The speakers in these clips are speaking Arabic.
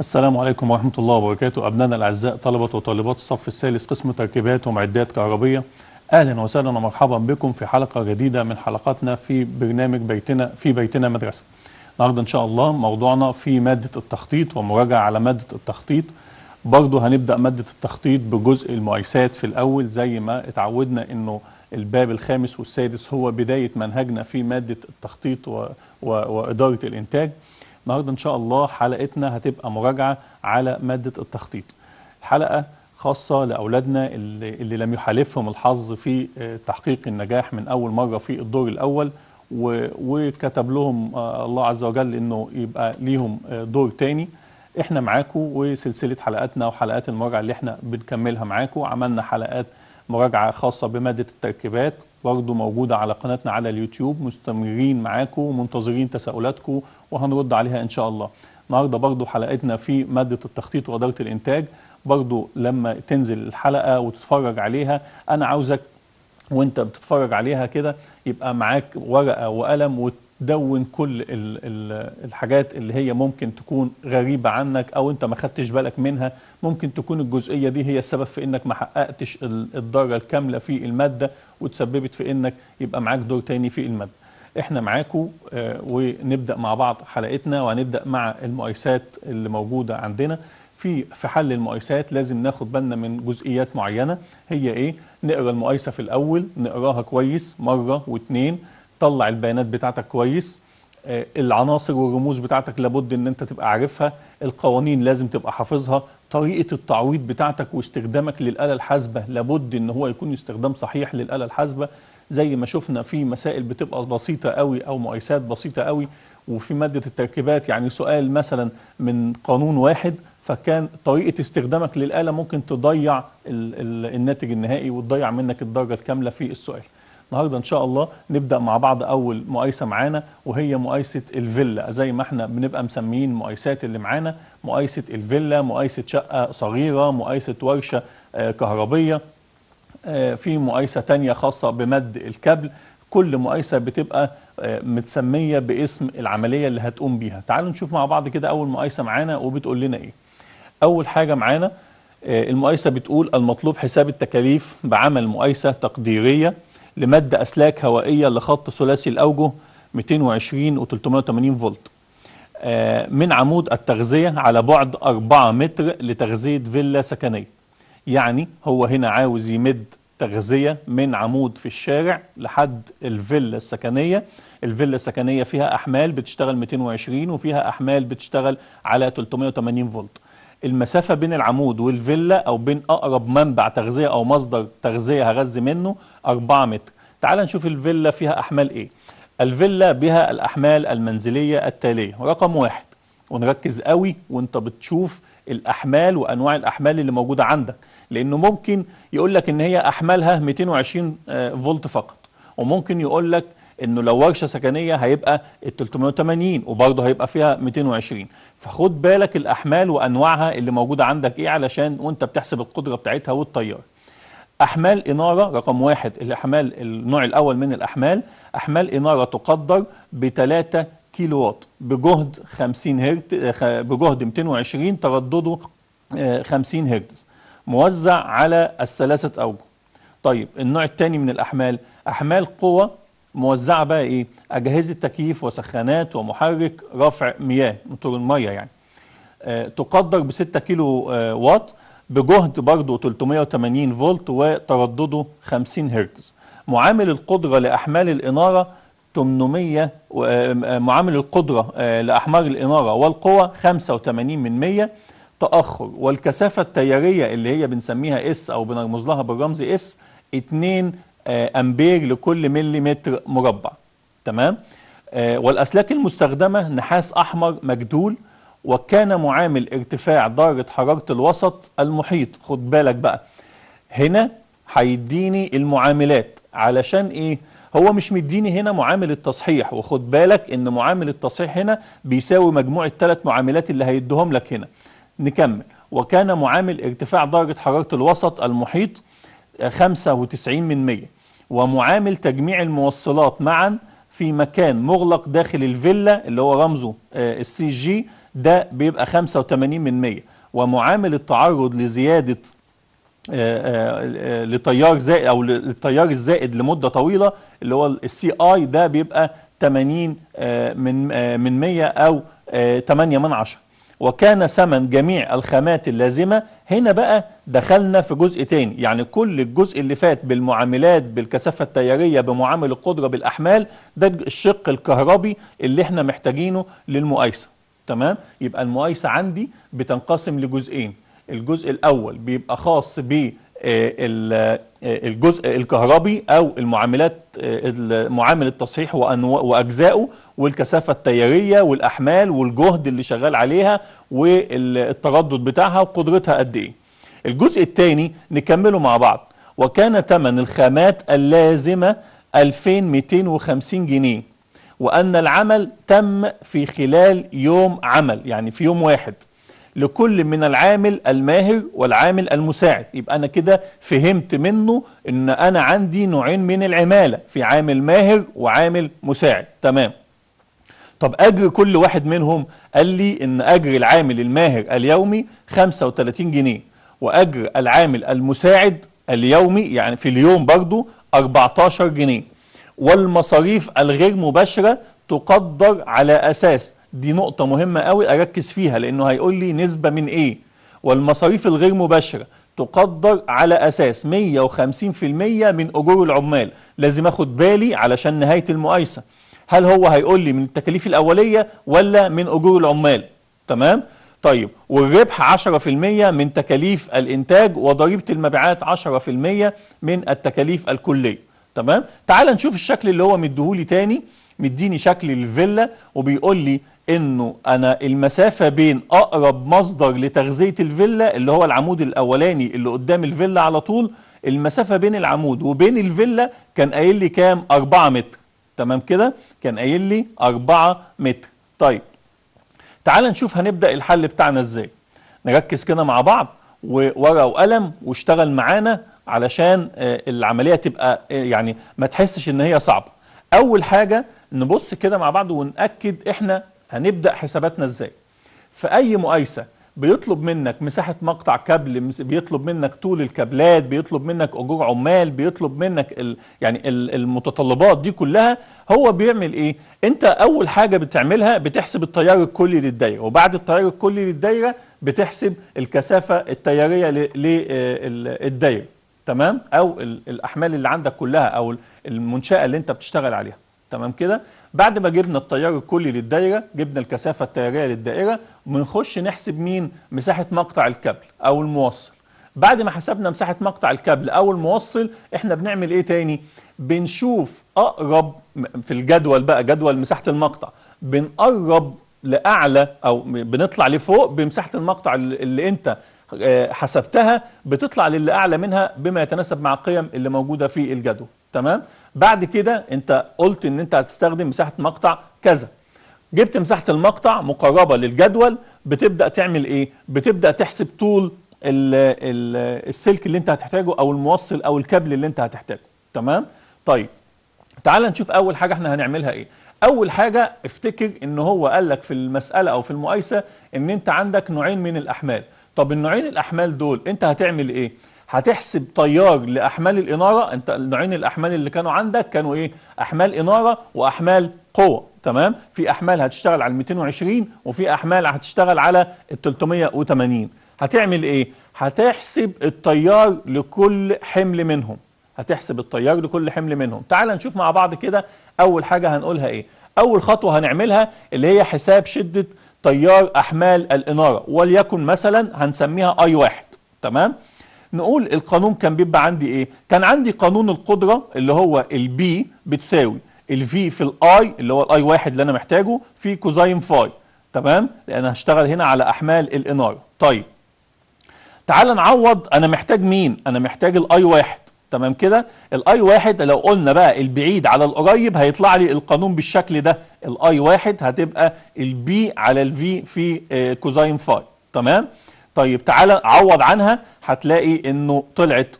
السلام عليكم ورحمة الله وبركاته أبنائنا الأعزاء طلبة وطالبات الصف الثالث قسم تركيبات ومعدات كهربية أهلا وسهلا ومرحبا بكم في حلقة جديدة من حلقاتنا في برنامج بيتنا في بيتنا مدرسة النهاردة إن شاء الله موضوعنا في مادة التخطيط ومراجعة على مادة التخطيط برضه هنبدأ مادة التخطيط بجزء المؤيسات في الأول زي ما اتعودنا إنه الباب الخامس والسادس هو بداية منهجنا في مادة التخطيط و... و... وإدارة الإنتاج النهارده ان شاء الله حلقتنا هتبقى مراجعه على ماده التخطيط حلقه خاصه لاولادنا اللي, اللي لم يحالفهم الحظ في آه، تحقيق النجاح من اول مره في الدور الاول وكتب لهم آه، الله عز وجل انه يبقى ليهم آه، دور تاني احنا معاكم وسلسله حلقاتنا وحلقات المراجعه اللي احنا بنكملها معاكم عملنا حلقات مراجعه خاصه بماده التركيبات برضه موجودة على قناتنا على اليوتيوب مستمرين معاكم ومنتظرين تساؤلاتكم وهنرد عليها إن شاء الله النهاردة برضه حلقتنا في مادة التخطيط وإدارة الإنتاج برضه لما تنزل الحلقة وتتفرج عليها أنا عاوزك وانت بتتفرج عليها كده يبقى معاك ورقة وقلم وت دون كل الحاجات اللي هي ممكن تكون غريبة عنك أو أنت ما خدتش بالك منها ممكن تكون الجزئية دي هي السبب في أنك ما حققتش الدرجة الكاملة في المادة وتسببت في أنك يبقى معاك دور تاني في المادة احنا معاكم آه، ونبدأ مع بعض حلقتنا وهنبدأ مع المقايسات اللي موجودة عندنا في في حل المقايسات لازم ناخد بالنا من جزئيات معينة هي ايه نقرا المقايسة في الأول نقراها كويس مرة واتنين طلع البيانات بتاعتك كويس آه، العناصر والرموز بتاعتك لابد ان انت تبقى عارفها القوانين لازم تبقى حافظها طريقه التعويض بتاعتك واستخدامك للاله الحاسبه لابد ان هو يكون استخدام صحيح للاله الحاسبه زي ما شفنا في مسائل بتبقى بسيطه قوي او مقايسات بسيطه قوي وفي ماده التركيبات يعني سؤال مثلا من قانون واحد فكان طريقه استخدامك للاله ممكن تضيع الناتج النهائي وتضيع منك الدرجه الكامله في السؤال النهارده ان شاء الله نبدا مع بعض اول مقايسه معانا وهي مقايسه الفيلا زي ما احنا بنبقى مسميين المقايسات اللي معانا مقايسه الفيلا مقايسه شقه صغيره مقايسه ورشه آه، كهربيه آه، في مقايسه ثانيه خاصه بمد الكابل كل مقايسه بتبقى آه، متسميه باسم العمليه اللي هتقوم بيها تعالوا نشوف مع بعض كده اول مقايسه معانا وبتقول لنا ايه اول حاجه معانا المقايسه بتقول المطلوب حساب التكاليف بعمل مقايسه تقديريه لمد أسلاك هوائية لخط ثلاثي الأوجه 220 و 380 فولت آه، من عمود التغذية على بعد 4 متر لتغذية فيلا سكنية يعني هو هنا عاوز يمد تغذية من عمود في الشارع لحد الفيلا السكنية الفيلا السكنية فيها أحمال بتشتغل 220 وفيها أحمال بتشتغل على 380 فولت المسافة بين العمود والفيلا أو بين أقرب منبع تغذية أو مصدر تغذية هغذي منه 4 متر تعال نشوف الفيلا فيها أحمال إيه الفيلا بها الأحمال المنزلية التالية رقم واحد ونركز قوي وانت بتشوف الأحمال وأنواع الأحمال اللي موجودة عندك لأنه ممكن يقول لك إن هي أحمالها 220 آه، فولت فقط وممكن يقول لك انه لو ورشه سكنيه هيبقى ال 380 وبرضه هيبقى فيها 220 فخد بالك الاحمال وانواعها اللي موجوده عندك ايه علشان وانت بتحسب القدره بتاعتها والتيار احمال اناره رقم واحد الاحمال النوع الاول من الاحمال احمال اناره تقدر ب 3 كيلو وات بجهد 50 هرت بجهد 220 تردده 50 آه، هرتز موزع على الثلاثه اوجه طيب النوع الثاني من الاحمال احمال قوه موزعه بقى ايه اجهزه تكييف وسخانات ومحرك رفع مياه موتور الميه يعني آه تقدر ب 6 كيلو آه واط بجهد برضه 380 فولت وتردده 50 هرتز معامل القدره لاحمال الاناره 800 آه، آه، معامل القدره آه، لاحمال الاناره والقوه 85 من 100 تاخر والكثافه التياريه اللي هي بنسميها اس او بنرمز لها بالرمز اس 2 آه، أمبير لكل متر مربع تمام آه، والأسلاك المستخدمة نحاس أحمر مجدول وكان معامل ارتفاع درجة حرارة الوسط المحيط خد بالك بقى هنا هيديني المعاملات علشان ايه هو مش مديني هنا معامل التصحيح وخد بالك ان معامل التصحيح هنا بيساوي مجموع الثلاث معاملات اللي هيدهم لك هنا نكمل وكان معامل ارتفاع درجة حرارة الوسط المحيط 95 من 100 ومعامل تجميع الموصلات معا في مكان مغلق داخل الفيلا اللي هو رمزه آه، السي جي ده بيبقى 85 من 100 ومعامل التعرض لزيادة آه، آه، لتيار زائد او للتيار الزائد لمده طويله اللي هو السي اي ده بيبقى 80 من من 100 او 8 من 10 وكان ثمن جميع الخامات اللازمه هنا بقى دخلنا في جزء تاني يعني كل الجزء اللي فات بالمعاملات بالكثافة التيارية بمعامل القدرة بالأحمال ده الشق الكهربي اللي احنا محتاجينه للمؤيسة تمام يبقى المؤيسة عندي بتنقسم لجزئين الجزء الأول بيبقى خاص بيه آه، آه، الجزء الكهربي او المعاملات آه، معامل التصحيح واجزائه والكثافه التياريه والاحمال والجهد اللي شغال عليها والتردد بتاعها وقدرتها قد ايه. الجزء الثاني نكمله مع بعض وكان ثمن الخامات اللازمه 2250 جنيه وان العمل تم في خلال يوم عمل يعني في يوم واحد لكل من العامل الماهر والعامل المساعد يبقى أنا كده فهمت منه أن أنا عندي نوعين من العمالة في عامل ماهر وعامل مساعد تمام طب أجر كل واحد منهم قال لي أن أجر العامل الماهر اليومي 35 جنيه وأجر العامل المساعد اليومي يعني في اليوم برضو 14 جنيه والمصاريف الغير مباشرة تقدر على أساس دي نقطة مهمة قوي أركز فيها لأنه هيقول لي نسبة من إيه والمصاريف الغير مباشرة تقدر على أساس 150% من أجور العمال لازم أخد بالي علشان نهاية المقايسة هل هو هيقول لي من التكاليف الأولية ولا من أجور العمال تمام؟ طيب والربح 10% من تكاليف الإنتاج وضريبة المبيعات 10% من التكاليف الكلية تمام؟ تعال نشوف الشكل اللي هو مديهولي تاني مديني شكل الفيلا وبيقول لي انه انا المسافة بين اقرب مصدر لتغذية الفيلا اللي هو العمود الاولاني اللي قدام الفيلا على طول المسافة بين العمود وبين الفيلا كان قايل لي كام 4 متر تمام كده كان قايل لي 4 متر طيب تعال نشوف هنبدأ الحل بتاعنا ازاي نركز كده مع بعض وورقة وقلم واشتغل معانا علشان آه، العملية تبقى آه، يعني ما تحسش ان هي صعبة اول حاجة نبص كده مع بعض ونأكد احنا هنبدأ حساباتنا ازاي في اي مقايسة بيطلب منك مساحة مقطع كابل بيطلب منك طول الكابلات بيطلب منك أجور عمال بيطلب منك ال يعني ال المتطلبات دي كلها هو بيعمل إيه؟ أنت أول حاجة بتعملها بتحسب التيار الكلي للدايرة وبعد التيار الكلي للدايرة بتحسب الكثافة التيارية للدايرة آه، تمام؟ أو الأحمال اللي عندك كلها أو المنشأة اللي أنت بتشتغل عليها تمام كده بعد ما جبنا التيار الكلي للدايره جبنا الكثافه التياريه للدائره بنخش نحسب مين مساحه مقطع الكابل او الموصل بعد ما حسبنا مساحه مقطع الكابل او الموصل احنا بنعمل ايه تاني بنشوف اقرب في الجدول بقى جدول مساحه المقطع بنقرب لاعلى او بنطلع لفوق بمساحه المقطع اللي انت آه، حسبتها بتطلع للي اعلى منها بما يتناسب مع القيم اللي موجوده في الجدول تمام بعد كده انت قلت ان انت هتستخدم مساحه مقطع كذا جبت مساحه المقطع مقربه للجدول بتبدا تعمل ايه بتبدا تحسب طول الـ الـ السلك اللي انت هتحتاجه او الموصل او الكابل اللي انت هتحتاجه تمام طيب تعال نشوف اول حاجه احنا هنعملها ايه اول حاجه افتكر ان هو قال لك في المساله او في المقايسه ان انت عندك نوعين من الاحمال طب النوعين الاحمال دول انت هتعمل ايه هتحسب طيار لاحمال الاناره انت نوعين الاحمال اللي كانوا عندك كانوا ايه احمال اناره واحمال قوه تمام في احمال هتشتغل على ال 220 وفي احمال هتشتغل على ال 380 هتعمل ايه هتحسب التيار لكل حمل منهم هتحسب التيار لكل حمل منهم تعال نشوف مع بعض كده اول حاجه هنقولها ايه اول خطوه هنعملها اللي هي حساب شده تيار احمال الاناره وليكن مثلا هنسميها اي واحد تمام نقول القانون كان بيبقى عندي ايه كان عندي قانون القدرة اللي هو البي بتساوي الفي في الاي اللي هو الاي واحد اللي انا محتاجه في كوزاين فاي تمام لان هشتغل هنا على احمال الانارة طيب تعال نعوض انا محتاج مين انا محتاج الاي واحد تمام كده الاي واحد لو قلنا بقى البعيد على القريب هيطلع لي القانون بالشكل ده الاي واحد هتبقى البي على الفي في كوزاين آه، فاي تمام طيب تعالى عوض عنها هتلاقي انه طلعت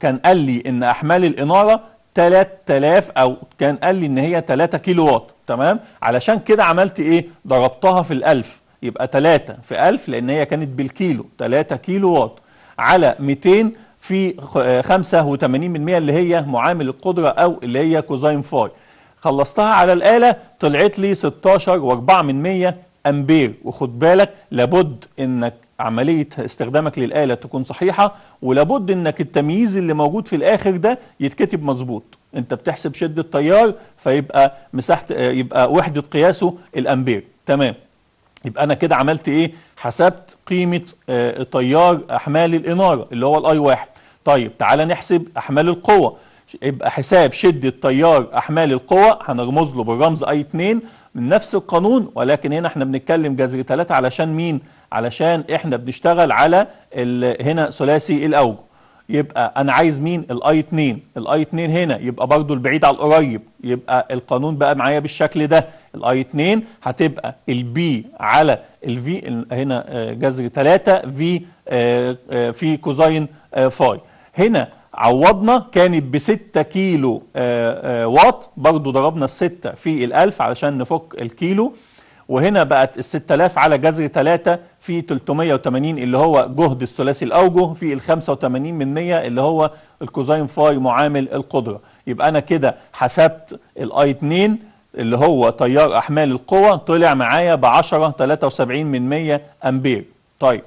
كان قال لي ان احمال الاناره 3000 او كان قال لي ان هي 3 كيلو وات تمام علشان كده عملت ايه ضربتها في الالف يبقى 3 في 1000 لان هي كانت بالكيلو 3 كيلو وات على 200 في 85% اللي هي معامل القدره او اللي هي كوزاين فاي خلصتها على الاله طلعت لي 16 و4 من 100 امبير وخد بالك لابد انك عملية استخدامك للآلة تكون صحيحة ولابد انك التمييز اللي موجود في الاخر ده يتكتب مظبوط انت بتحسب شدة تيار فيبقى مساحة يبقى وحدة قياسه الامبير تمام يبقى انا كده عملت ايه حسبت قيمة تيار آه، احمال الانارة اللي هو الاي واحد طيب تعالى نحسب احمال القوة يبقى حساب شدة تيار أحمال القوى هنرمز له بالرمز أي 2 من نفس القانون ولكن هنا احنا بنتكلم جذر 3 علشان مين؟ علشان احنا بنشتغل على هنا ثلاثي الأوج يبقى انا عايز مين الاي 2 الاي 2 هنا يبقى برضو البعيد على القريب يبقى القانون بقى معايا بالشكل ده الاي 2 هتبقى البي على الفي هنا آه، جذر 3 في آه، آه، في كوزين فاي هنا عوضنا كانت ب 6 كيلو آه، آه، واط برضو ضربنا الستة في الألف علشان نفك الكيلو وهنا بقت ال 6000 على جذر 3 في 380 اللي هو جهد الثلاثي الاوجه في ال 85 من 100 اللي هو الكوزين فاي معامل القدره يبقى انا كده حسبت الاي 2 اللي هو تيار احمال القوه طلع معايا ب 10 73 من 100 امبير طيب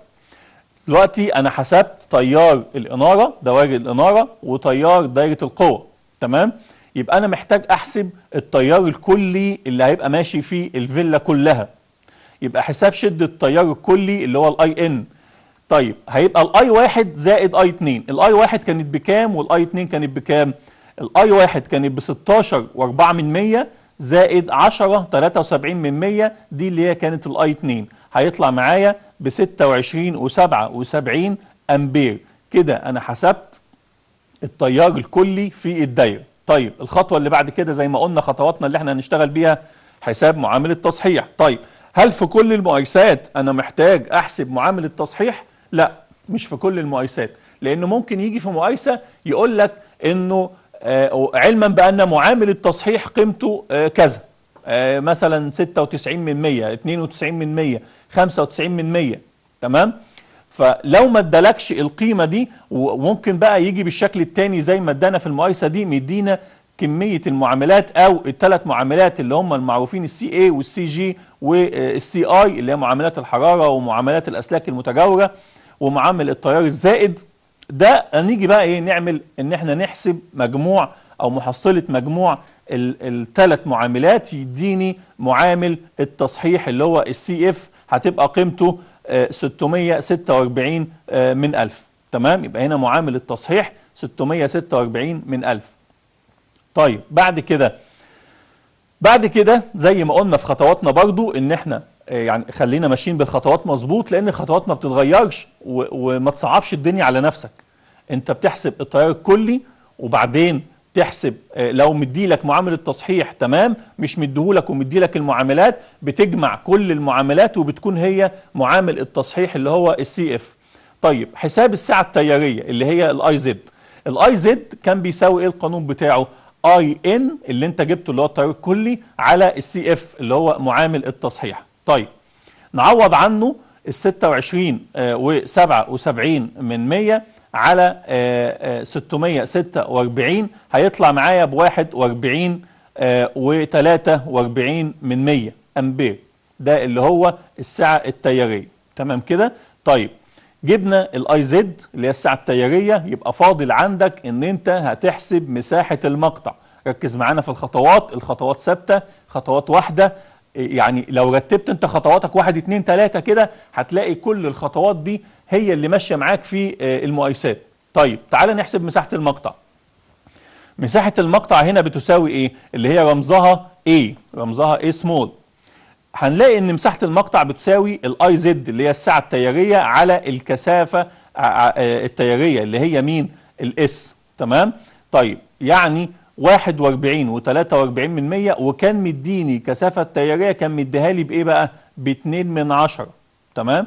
دلوقتي انا حسبت تيار الاناره دوائر الاناره وتيار دايره القوه تمام يبقى انا محتاج احسب التيار الكلي اللي هيبقى ماشي في الفيلا كلها يبقى حساب شده التيار الكلي اللي هو الاي ان طيب هيبقى الاي واحد زائد اي 2 الاي واحد كانت بكام والاي 2 كانت بكام الاي واحد كانت ب 16 و4 من 100 زائد 10 73 من 100 دي اللي هي كانت الاي 2 هيطلع معايا ب 26 و77 امبير كده انا حسبت التيار الكلي في الدايره طيب الخطوه اللي بعد كده زي ما قلنا خطواتنا اللي احنا هنشتغل بيها حساب معامل التصحيح طيب هل في كل المقايسات انا محتاج احسب معامل التصحيح لا مش في كل المقايسات لانه ممكن يجي في مقايسه يقول لك انه آه، علما بان معامل التصحيح قيمته آه، كذا آه، مثلا 96 من 100 92 من 100 95 من 100 تمام فلو ما ادالكش القيمه دي وممكن بقى يجي بالشكل الثاني زي ما ادانا في المقايسه دي مدينا كميه المعاملات او الثلاث معاملات اللي هم المعروفين السي اي والسي جي والسي آه، اي اللي هي معاملات الحراره ومعاملات الاسلاك المتجاوره ومعامل التيار الزائد ده هنيجي بقى ايه نعمل ان احنا نحسب مجموع او محصله مجموع الثلاث معاملات يديني معامل التصحيح اللي هو السي اف هتبقى قيمته 646 آه، آه، من 1000 تمام يبقى هنا معامل التصحيح 646 من 1000 طيب بعد كده بعد كده زي ما قلنا في خطواتنا برضو ان احنا آه، يعني خلينا ماشيين بالخطوات مظبوط لان الخطوات ما بتتغيرش وما تصعبش الدنيا على نفسك انت بتحسب التيار الكلي وبعدين تحسب آه، لو مديلك معامل التصحيح تمام مش مديهولك ومديلك المعاملات بتجمع كل المعاملات وبتكون هي معامل التصحيح اللي هو السي اف طيب حساب الساعة التيارية اللي هي الاي زد الاي زد كان بيساوي ايه القانون بتاعه اي ان اللي انت جبته اللي هو التيار الكلي على السي اف اللي هو معامل التصحيح طيب نعوض عنه ال 26 و 77 من 100 على 646 آه، آه، هيطلع معايا ب 41 و43 من 100 امبير ده اللي هو السعه التياريه تمام كده طيب جبنا الاي زد اللي هي السعه التياريه يبقى فاضل عندك ان انت هتحسب مساحه المقطع ركز معانا في الخطوات الخطوات ثابته خطوات واحده يعني لو رتبت انت خطواتك واحد اتنين تلاته كده هتلاقي كل الخطوات دي هي اللي ماشيه معاك في آه، المقايسات طيب تعال نحسب مساحه المقطع مساحه المقطع هنا بتساوي ايه اللي هي رمزها A رمزها A سمول هنلاقي ان مساحه المقطع بتساوي الاي زد اللي هي السعه التياريه على الكثافه آه، آه، التياريه اللي هي مين الاس تمام طيب يعني 41 و43 من 100 وكان مديني كثافه التيارية كان مديها لي بايه بقى ب 2 من 10 تمام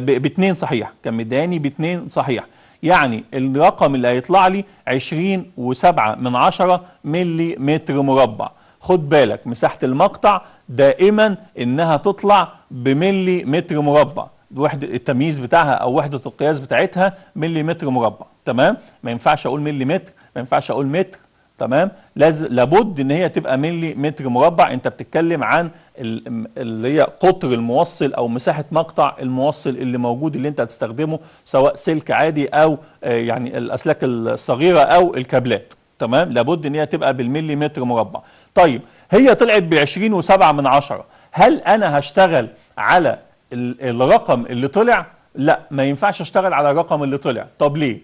باثنين صحيح كان مداني باثنين صحيح يعني الرقم اللي هيطلع لي 20 وسبعة من عشرة ملي متر مربع خد بالك مساحة المقطع دائما انها تطلع بملي متر مربع وحدة التمييز بتاعها او وحدة القياس بتاعتها ملي متر مربع تمام ما ينفعش اقول ملي متر ما ينفعش اقول متر تمام لازم لابد ان هي تبقى ملي متر مربع انت بتتكلم عن اللي هي قطر الموصل او مساحه مقطع الموصل اللي موجود اللي انت هتستخدمه سواء سلك عادي او آه، يعني الاسلاك الصغيره او الكابلات تمام لابد ان هي تبقى بالملي متر مربع طيب هي طلعت ب 20 و7 من عشرة هل انا هشتغل على الرقم اللي طلع لا ما ينفعش اشتغل على الرقم اللي طلع طب ليه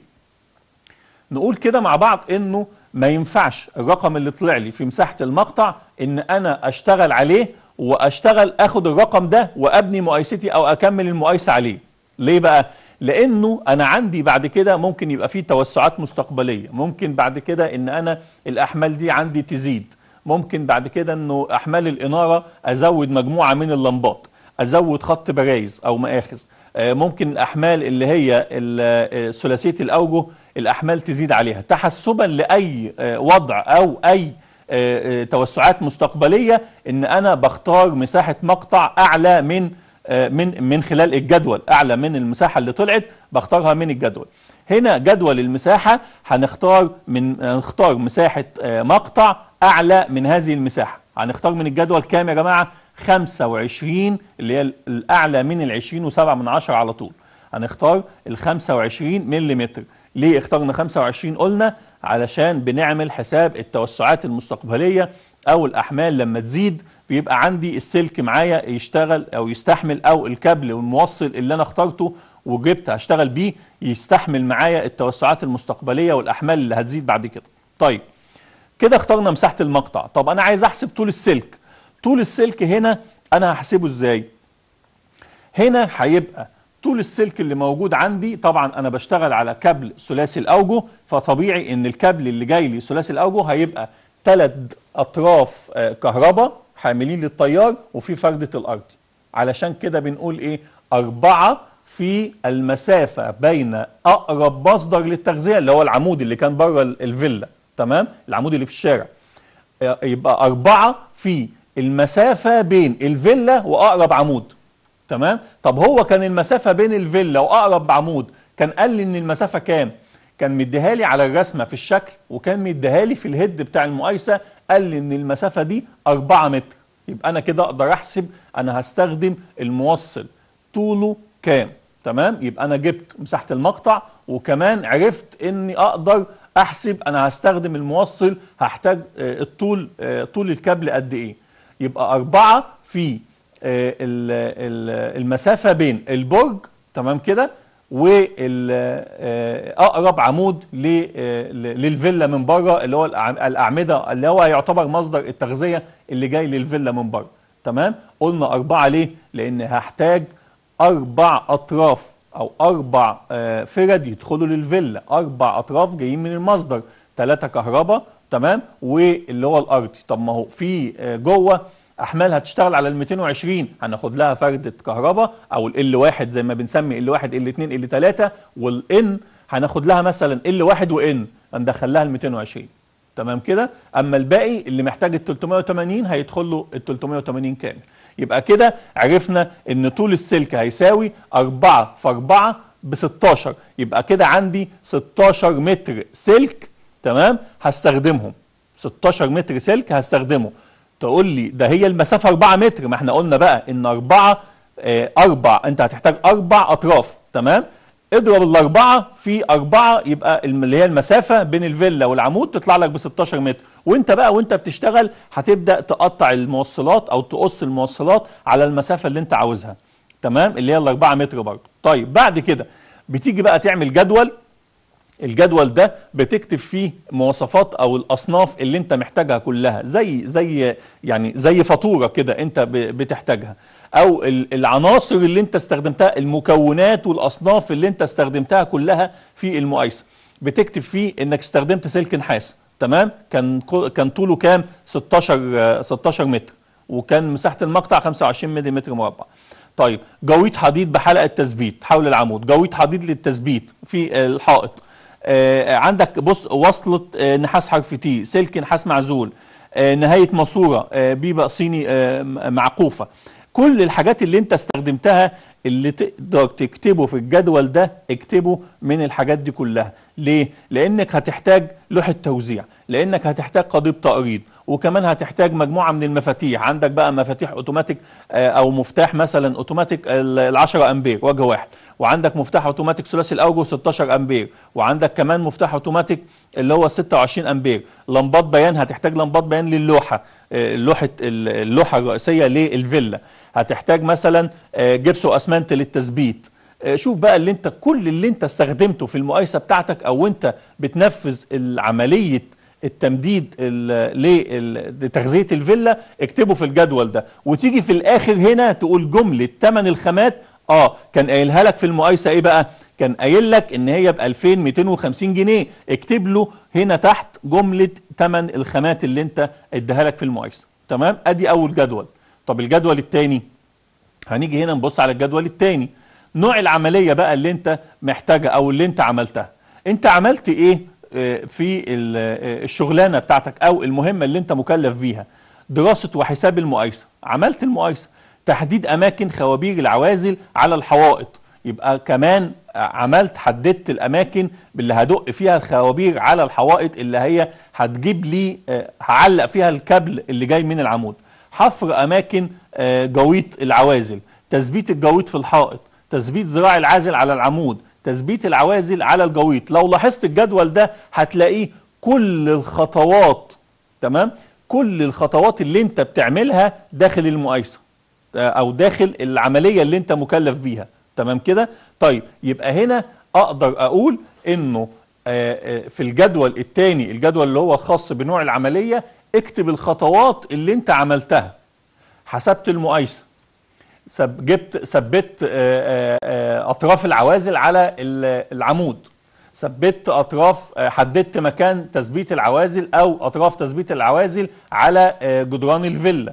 نقول كده مع بعض انه ما ينفعش الرقم اللي طلع لي في مساحه المقطع ان انا اشتغل عليه واشتغل اخد الرقم ده وابني مقايستي او اكمل المقايسه عليه ليه بقى لانه انا عندي بعد كده ممكن يبقى فيه توسعات مستقبليه ممكن بعد كده ان انا الاحمال دي عندي تزيد ممكن بعد كده انه احمال الاناره ازود مجموعه من اللمبات ازود خط برايز او ماخذ آه، ممكن الاحمال اللي هي آه، ثلاثيه الاوجه الأحمال تزيد عليها تحسبا لأي آه، وضع أو أي آه، آه، توسعات مستقبلية ان انا بختار مساحة مقطع اعلى من من من خلال الجدول اعلى من المساحة اللي طلعت بختارها من الجدول هنا جدول المساحة هنختار من هنختار مساحة مقطع اعلى من هذه المساحة هنختار من الجدول كام يا جماعة 25 اللي هي الاعلى من ال 20 و7 من 10 على طول هنختار ال 25 ملم ليه اخترنا 25 قلنا علشان بنعمل حساب التوسعات المستقبلية أو الأحمال لما تزيد بيبقى عندي السلك معايا يشتغل أو يستحمل أو الكابل والموصل اللي أنا اخترته وجبت هشتغل بيه يستحمل معايا التوسعات المستقبلية والأحمال اللي هتزيد بعد كده طيب كده اخترنا مساحة المقطع طب أنا عايز أحسب طول السلك طول السلك هنا أنا هحسبه إزاي هنا هيبقى طول السلك اللي موجود عندي طبعا انا بشتغل على كابل ثلاثي الاوجه فطبيعي ان الكابل اللي جاي لي ثلاثي الاوجه هيبقى ثلاث اطراف آه، كهرباء حاملين للتيار وفي فردة الارض علشان كده بنقول ايه اربعة في المسافة بين اقرب مصدر للتغذية اللي هو العمود اللي كان بره الفيلا تمام العمود اللي في الشارع آه، يبقى اربعة في المسافة بين الفيلا واقرب عمود تمام طب هو كان المسافه بين الفيلا واقرب عمود كان قال لي ان المسافه كام كان مديها لي على الرسمه في الشكل وكان مديها لي في الهيد بتاع المقايسه قال لي ان المسافه دي 4 متر يبقى انا كده اقدر احسب انا هستخدم الموصل طوله كام تمام يبقى انا جبت مساحه المقطع وكمان عرفت اني اقدر احسب انا هستخدم الموصل هحتاج آه، الطول آه، طول الكابل قد ايه يبقى 4 في آه، المسافه بين البرج تمام كده واقرب آه، عمود آه، للفيلا من بره اللي هو الاعمده اللي هو يعتبر مصدر التغذيه اللي جاي للفيلا من بره تمام قلنا اربعه ليه؟ لان هحتاج اربع اطراف او اربع فرد يدخلوا للفيلا اربع اطراف جايين من المصدر ثلاثه كهرباء تمام واللي هو الارضي طب ما هو في جوه احمال هتشتغل على ال 220 هناخد لها فرده كهرباء او ال L1 زي ما بنسمي ال 1 ال 2 ال 3 والان هناخد لها مثلا ال 1 وان هندخل لها ال 220 تمام كده اما الباقي اللي محتاج ال 380 هيدخل له ال 380 كامل يبقى كده عرفنا ان طول السلك هيساوي 4 في 4 ب 16 يبقى كده عندي 16 متر سلك تمام هستخدمهم 16 متر سلك هستخدمه تقول لي ده هي المسافه 4 متر ما احنا قلنا بقى ان 4 آه، أربع أنت هتحتاج أربع أطراف تمام اضرب الأربعة في أربعة يبقى اللي هي المسافة بين الفيلا والعمود تطلع لك ب 16 متر وأنت بقى وأنت بتشتغل هتبدأ تقطع الموصلات أو تقص الموصلات على المسافة اللي أنت عاوزها تمام اللي هي الأربعة متر برضه طيب بعد كده بتيجي بقى تعمل جدول الجدول ده بتكتب فيه مواصفات او الاصناف اللي انت محتاجها كلها زي زي يعني زي فاتوره كده انت بتحتاجها او العناصر اللي انت استخدمتها المكونات والاصناف اللي انت استخدمتها كلها في المقايسه بتكتب فيه انك استخدمت سلك نحاس تمام كان كان طوله كام 16 16 متر وكان مساحه المقطع 25 ملم مربع طيب جويط حديد بحلقه تثبيت حول العمود جويط حديد للتثبيت في الحائط آه، عندك بص وصلة آه، نحاس حرف تي سلك نحاس معزول آه، نهاية ماسورة بيبقى صيني معقوفة كل الحاجات اللي انت استخدمتها اللي تقدر تكتبه في الجدول ده اكتبه من الحاجات دي كلها ليه؟ لأنك هتحتاج لوحة توزيع لأنك هتحتاج قضيب تقريض وكمان هتحتاج مجموعة من المفاتيح عندك بقى مفاتيح أوتوماتيك آه، أو مفتاح مثلا أوتوماتيك العشرة أمبير وجه واحد وعندك مفتاح أوتوماتيك ثلاثي الأوجه 16 أمبير وعندك كمان مفتاح أوتوماتيك اللي هو 26 امبير لمبات بيان هتحتاج لمبات بيان للوحه آه، لوحه اللوحه الرئيسيه للفيلا هتحتاج مثلا آه، جبس واسمنت للتثبيت آه، شوف بقى اللي انت كل اللي انت استخدمته في المقايسه بتاعتك او انت بتنفذ عمليه التمديد لتغذيه الفيلا اكتبه في الجدول ده وتيجي في الاخر هنا تقول جمله ثمن الخامات اه كان قايلها لك في المقايسه ايه بقى كان قايل لك ان هي ب 2250 جنيه اكتب له هنا تحت جمله ثمن الخامات اللي انت اديها لك في المقايسه تمام ادي اول جدول طب الجدول الثاني هنيجي هنا نبص على الجدول الثاني نوع العمليه بقى اللي انت محتاجه او اللي انت عملتها انت عملت ايه آه، في آه، الشغلانه بتاعتك او المهمه اللي انت مكلف بيها دراسه وحساب المقايسه عملت المقايسه تحديد اماكن خوابير العوازل على الحوائط يبقى كمان عملت حددت الاماكن اللي هدق فيها الخوابير على الحوائط اللي هي هتجيب لي آه، هعلق فيها الكابل اللي جاي من العمود حفر اماكن آه، جويط العوازل تثبيت الجويط في الحائط تثبيت ذراع العازل على العمود تثبيت العوازل على الجويط لو لاحظت الجدول ده هتلاقيه كل الخطوات تمام كل الخطوات اللي انت بتعملها داخل المقايسه آه، او داخل العمليه اللي انت مكلف بيها تمام كده طيب يبقى هنا اقدر اقول انه آه، آه، في الجدول الثاني الجدول اللي هو خاص بنوع العمليه اكتب الخطوات اللي انت عملتها حسبت المقايسه سب جبت ثبت آه، اطراف العوازل على العمود ثبت اطراف حددت مكان تثبيت العوازل او اطراف تثبيت العوازل على جدران الفيلا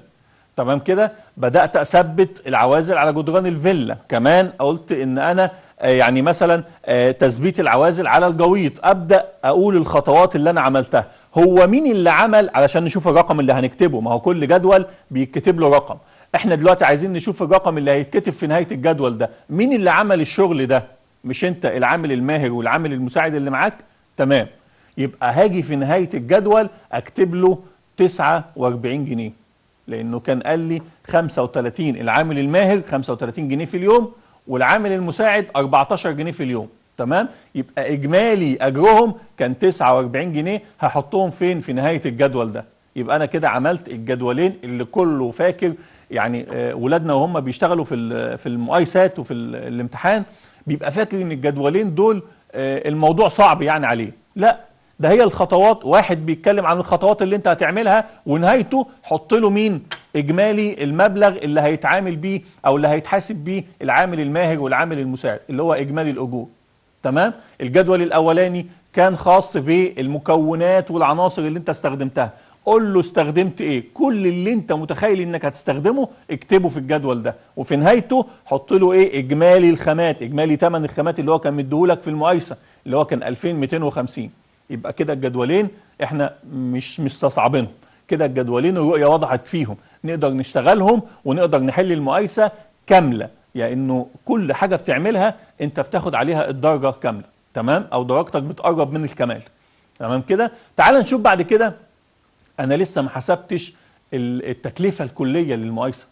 تمام كده بدات اثبت العوازل على جدران الفيلا كمان قلت ان انا آه، يعني مثلا آه، تثبيت العوازل على الجويط ابدا اقول الخطوات اللي انا عملتها هو مين اللي عمل علشان نشوف الرقم اللي هنكتبه ما هو كل جدول بيتكتب له رقم احنا دلوقتي عايزين نشوف الرقم اللي هيتكتب في نهايه الجدول ده مين اللي عمل الشغل ده مش انت العامل الماهر والعامل المساعد اللي معاك تمام يبقى هاجي في نهايه الجدول اكتب له 49 جنيه لانه كان قال لي 35 العامل الماهر 35 جنيه في اليوم والعامل المساعد 14 جنيه في اليوم تمام يبقى اجمالي اجرهم كان 49 جنيه هحطهم فين في نهايه الجدول ده يبقى انا كده عملت الجدولين اللي كله فاكر يعني آه، ولادنا وهم بيشتغلوا في في المقايسات وفي الامتحان بيبقى فاكر ان الجدولين دول آه، الموضوع صعب يعني عليه لا ده هي الخطوات واحد بيتكلم عن الخطوات اللي انت هتعملها ونهايته حط له مين اجمالي المبلغ اللي هيتعامل بيه او اللي هيتحاسب بيه العامل الماهر والعامل المساعد اللي هو اجمالي الاجور تمام الجدول الاولاني كان خاص بالمكونات والعناصر اللي انت استخدمتها قول له استخدمت ايه كل اللي انت متخيل انك هتستخدمه اكتبه في الجدول ده وفي نهايته حط له ايه اجمالي الخامات اجمالي ثمن الخامات اللي هو كان مديهولك في المقايسه اللي هو كان 2250 يبقى كده الجدولين احنا مش مستصعبينهم كده الجدولين الرؤيه وضعت فيهم نقدر نشتغلهم ونقدر نحل المقايسه كامله يعني انه كل حاجه بتعملها انت بتاخد عليها الدرجه كامله تمام او درجتك بتقرب من الكمال تمام كده تعال نشوف بعد كده انا لسه ما حسبتش التكلفه الكليه للمقايسه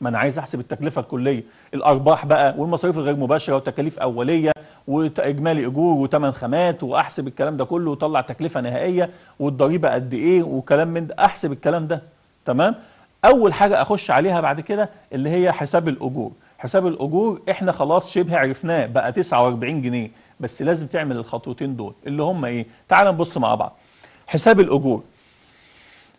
ما انا عايز احسب التكلفه الكليه الارباح بقى والمصاريف الغير مباشره وتكاليف اوليه واجمالي اجور وثمن خامات واحسب الكلام ده كله واطلع تكلفه نهائيه والضريبه قد ايه وكلام من ده احسب الكلام ده تمام اول حاجه اخش عليها بعد كده اللي هي حساب الاجور حساب الاجور احنا خلاص شبه عرفناه بقى 49 جنيه بس لازم تعمل الخطوتين دول اللي هم ايه تعال نبص مع بعض حساب الاجور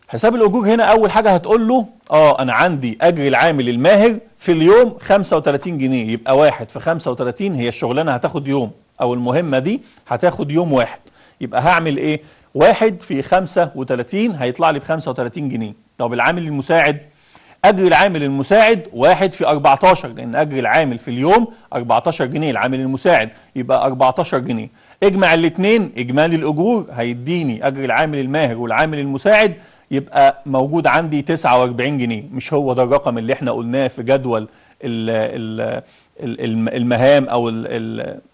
حساب الأجور هنا أول حاجة هتقول له آه أنا عندي أجر العامل الماهر في اليوم 35 جنيه يبقى واحد في 35 هي الشغلانة هتاخد يوم أو المهمة دي هتاخد يوم واحد يبقى هعمل إيه؟ واحد في 35 هيطلع لي ب 35 جنيه طب العامل المساعد أجر العامل المساعد واحد في 14 لأن أجر العامل في اليوم 14 جنيه العامل المساعد يبقى 14 جنيه اجمع الاثنين إجمالي الأجور هيديني أجر العامل الماهر والعامل المساعد يبقى موجود عندي 49 جنيه مش هو ده الرقم اللي احنا قلناه في جدول الـ الـ المهام او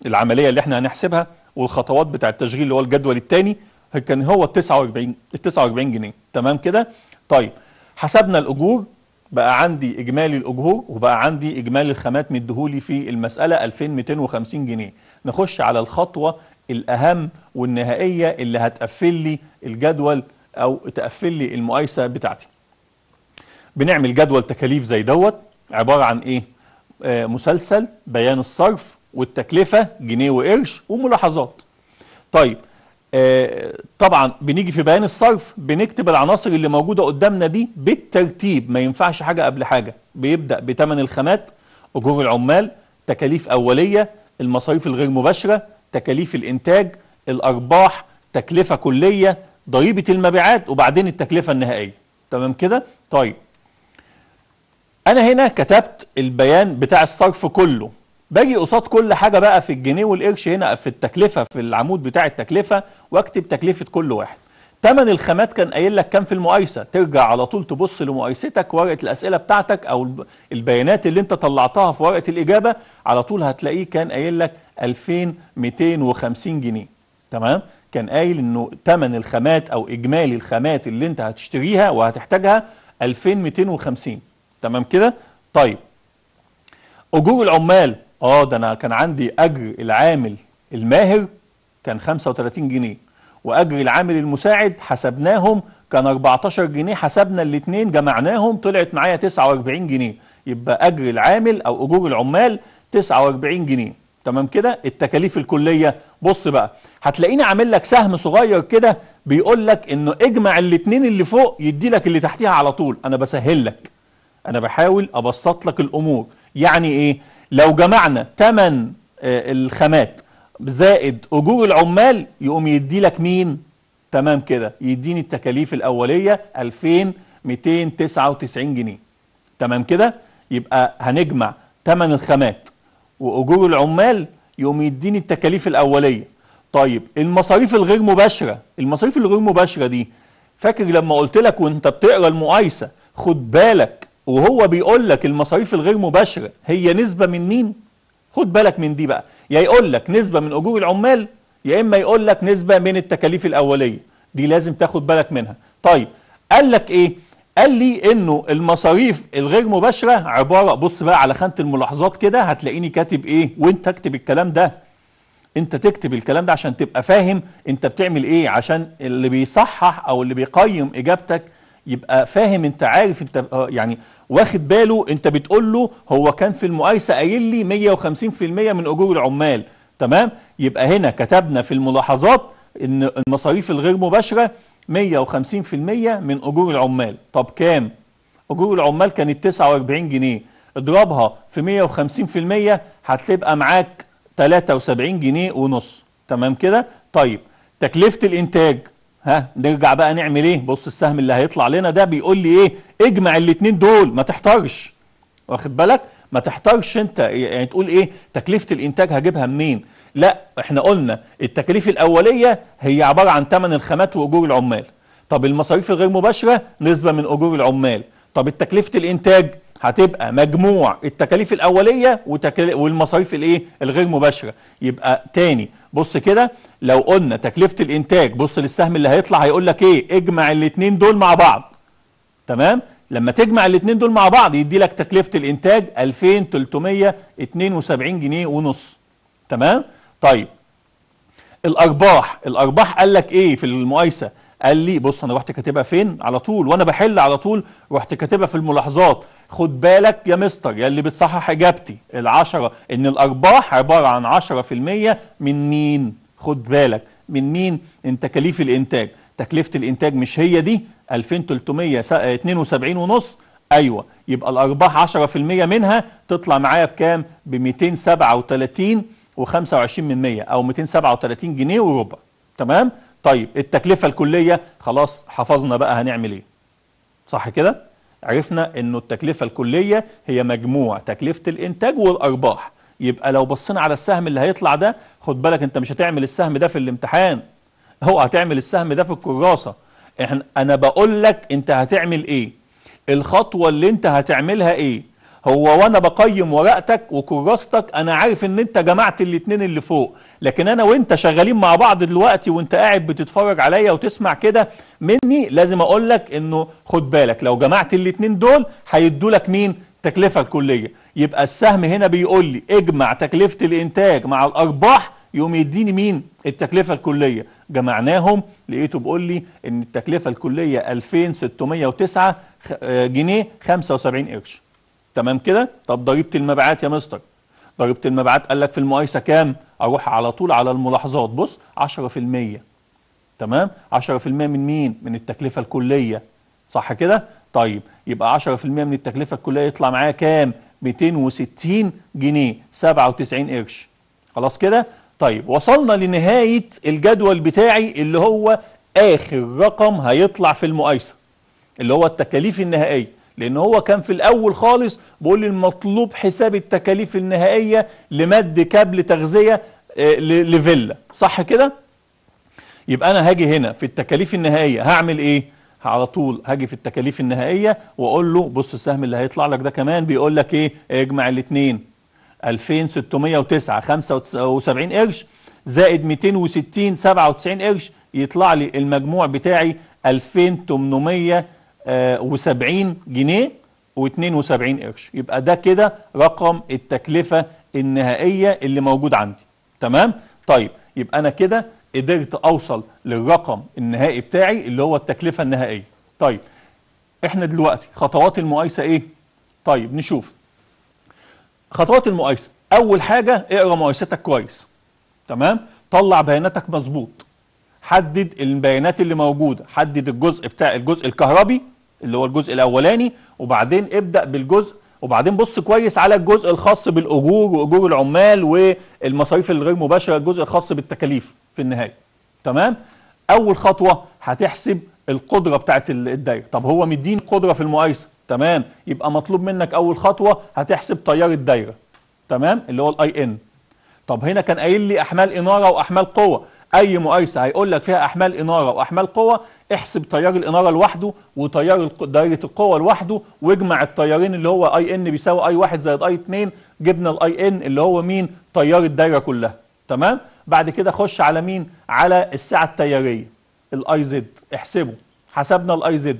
العمليه اللي احنا هنحسبها والخطوات بتاع التشغيل اللي هو الجدول الثاني كان هو ال 49 ال 49 جنيه تمام كده طيب حسبنا الاجور بقى عندي اجمالي الاجور وبقى عندي اجمالي الخامات مديهولي في المساله 2250 جنيه نخش على الخطوه الاهم والنهائيه اللي هتقفل لي الجدول او تقفل لي المقايسه بتاعتي بنعمل جدول تكاليف زي دوت عباره عن ايه آه مسلسل بيان الصرف والتكلفه جنيه وقرش وملاحظات طيب آه طبعا بنيجي في بيان الصرف بنكتب العناصر اللي موجوده قدامنا دي بالترتيب ما ينفعش حاجه قبل حاجه بيبدا بثمن الخامات اجور العمال تكاليف اوليه المصاريف الغير مباشره تكاليف الانتاج الارباح تكلفه كليه ضريبة المبيعات وبعدين التكلفة النهائية تمام كده طيب أنا هنا كتبت البيان بتاع الصرف كله باجي قصاد كل حاجة بقى في الجنيه والقرش هنا في التكلفة في العمود بتاع التكلفة واكتب تكلفة كل واحد تمن الخامات كان قايل لك كام في المقايسة ترجع على طول تبص لمقايستك ورقة الأسئلة بتاعتك أو البيانات اللي أنت طلعتها في ورقة الإجابة على طول هتلاقيه كان قايل لك 2250 جنيه تمام كان قايل انه ثمن الخامات او اجمالي الخامات اللي انت هتشتريها وهتحتاجها 2250 تمام كده طيب اجور العمال اه ده انا كان عندي اجر العامل الماهر كان 35 جنيه واجر العامل المساعد حسبناهم كان 14 جنيه حسبنا الاثنين جمعناهم طلعت معايا 49 جنيه يبقى اجر العامل او اجور العمال 49 جنيه تمام كده التكاليف الكليه بص بقى هتلاقيني عامل لك سهم صغير كده بيقول لك انه اجمع الاثنين اللي فوق يدي لك اللي تحتيها على طول انا بسهل لك انا بحاول ابسط لك الامور يعني ايه لو جمعنا ثمن آه، الخامات زائد اجور العمال يقوم يدي لك مين تمام كده يديني التكاليف الاوليه 2299 جنيه تمام كده يبقى هنجمع ثمن الخامات واجور العمال يقوم يديني التكاليف الاوليه طيب المصاريف الغير مباشره المصاريف الغير مباشره دي فاكر لما قلت لك وانت بتقرا المقايسه خد بالك وهو بيقول لك المصاريف الغير مباشره هي نسبه من مين خد بالك من دي بقى يا يقول لك نسبه من اجور العمال يا اما يقول لك نسبه من التكاليف الاوليه دي لازم تاخد بالك منها طيب قال لك ايه قال لي انه المصاريف الغير مباشره عباره بص بقى على خانه الملاحظات كده هتلاقيني كاتب ايه وانت اكتب الكلام ده انت تكتب الكلام ده عشان تبقى فاهم انت بتعمل ايه عشان اللي بيصحح او اللي بيقيم اجابتك يبقى فاهم انت عارف انت آه، يعني واخد باله انت بتقول له هو كان في المقايسه قايل لي 150% من اجور العمال تمام يبقى هنا كتبنا في الملاحظات ان المصاريف الغير مباشره 150% من أجور العمال طب كام؟ أجور العمال كانت 49 جنيه اضربها في 150% هتبقى معاك 73 جنيه ونص تمام كده؟ طيب تكلفة الإنتاج ها نرجع بقى نعمل ايه بص السهم اللي هيطلع لنا ده بيقول لي ايه اجمع الاثنين دول ما تحتارش واخد بالك ما تحتارش انت يعني تقول ايه تكلفه الانتاج هجيبها منين لا احنا قلنا التكاليف الاوليه هي عباره عن ثمن الخامات واجور العمال طب المصاريف الغير مباشره نسبه من اجور العمال طب تكلفه الانتاج هتبقى مجموع التكاليف الاوليه والمصاريف الايه الغير مباشره يبقى تاني بص كده لو قلنا تكلفه الانتاج بص للسهم اللي هيطلع هيقول لك ايه اجمع الاثنين دول مع بعض تمام لما تجمع الاثنين دول مع بعض يدي لك تكلفه الانتاج 2372 جنيه ونص تمام طيب الارباح الارباح قال لك ايه في المقايسه قال لي بص انا رحت كاتبها فين على طول وانا بحل على طول رحت كاتبها في الملاحظات خد بالك يا مستر يا اللي بتصحح اجابتي العشرة ان الارباح عباره عن 10% من مين خد بالك من مين انت تكاليف الانتاج تكلفه الانتاج مش هي دي 2372 ونص ايوه يبقى الارباح 10% منها تطلع معايا بكام ب 237 و25 من 100 او 237 جنيه وربع تمام طيب التكلفه الكليه خلاص حفظنا بقى هنعمل ايه صح كده عرفنا انه التكلفه الكليه هي مجموع تكلفه الانتاج والارباح يبقى لو بصينا على السهم اللي هيطلع ده خد بالك انت مش هتعمل السهم ده في الامتحان هو هتعمل السهم ده في الكراسه احنا انا بقول لك انت هتعمل ايه الخطوه اللي انت هتعملها ايه هو وانا بقيم ورقتك وكراستك انا عارف ان انت جمعت الاتنين اللي فوق لكن انا وانت شغالين مع بعض دلوقتي وانت قاعد بتتفرج عليا وتسمع كده مني لازم اقول لك انه خد بالك لو جمعت الاتنين دول هيدوا لك مين تكلفه الكليه يبقى السهم هنا بيقول لي اجمع تكلفه الانتاج مع الارباح يقوم يديني مين التكلفة الكلية جمعناهم لقيته بيقول لي ان التكلفة الكلية 2609 آه، جنيه 75 قرش تمام كده طب ضريبة المبيعات يا مستر ضريبة المبيعات قال لك في المقايسة كام اروح على طول على الملاحظات بص 10% تمام 10% من مين من التكلفة الكلية صح كده طيب يبقى 10% من التكلفة الكلية يطلع معايا كام 260 جنيه 97 قرش خلاص كده طيب وصلنا لنهاية الجدول بتاعي اللي هو آخر رقم هيطلع في المقايسة اللي هو التكاليف النهائية لأن هو كان في الأول خالص بقول لي المطلوب حساب التكاليف النهائية لمد كابل تغذية آه، لفيلا صح كده؟ يبقى أنا هاجي هنا في التكاليف النهائية هعمل إيه؟ على طول هاجي في التكاليف النهائيه واقول له بص السهم اللي هيطلع لك ده كمان بيقول لك ايه اجمع الاثنين 2609 75 قرش زائد 260 97 قرش يطلع لي المجموع بتاعي 2870 جنيه و72 قرش يبقى ده كده رقم التكلفة النهائية اللي موجود عندي تمام طيب يبقى أنا كده قدرت أوصل للرقم النهائي بتاعي اللي هو التكلفة النهائية طيب احنا دلوقتي خطوات المقايسة ايه طيب نشوف خطوات المقايسه اول حاجه اقرا مقايستك كويس تمام طلع بياناتك مظبوط حدد البيانات اللي موجوده حدد الجزء بتاع الجزء الكهربي اللي هو الجزء الاولاني وبعدين ابدا بالجزء وبعدين بص كويس على الجزء الخاص بالاجور واجور العمال والمصاريف الغير مباشره الجزء الخاص بالتكاليف في النهايه تمام اول خطوه هتحسب القدره بتاعت الدايره طب هو مديني قدره في المقايسه تمام يبقى مطلوب منك اول خطوه هتحسب تيار الدايره تمام اللي هو الاي ان طب هنا كان قايل لي احمال اناره واحمال قوه اي مقايسه هيقول لك فيها احمال اناره واحمال قوه احسب تيار الاناره لوحده وتيار دايره القوه لوحده واجمع التيارين اللي هو اي ان بيساوي اي 1 زائد اي 2 جبنا الاي ان اللي هو مين تيار الدايره كلها تمام بعد كده خش على مين على السعه التياريه الاي زد احسبه حسبنا الاي زد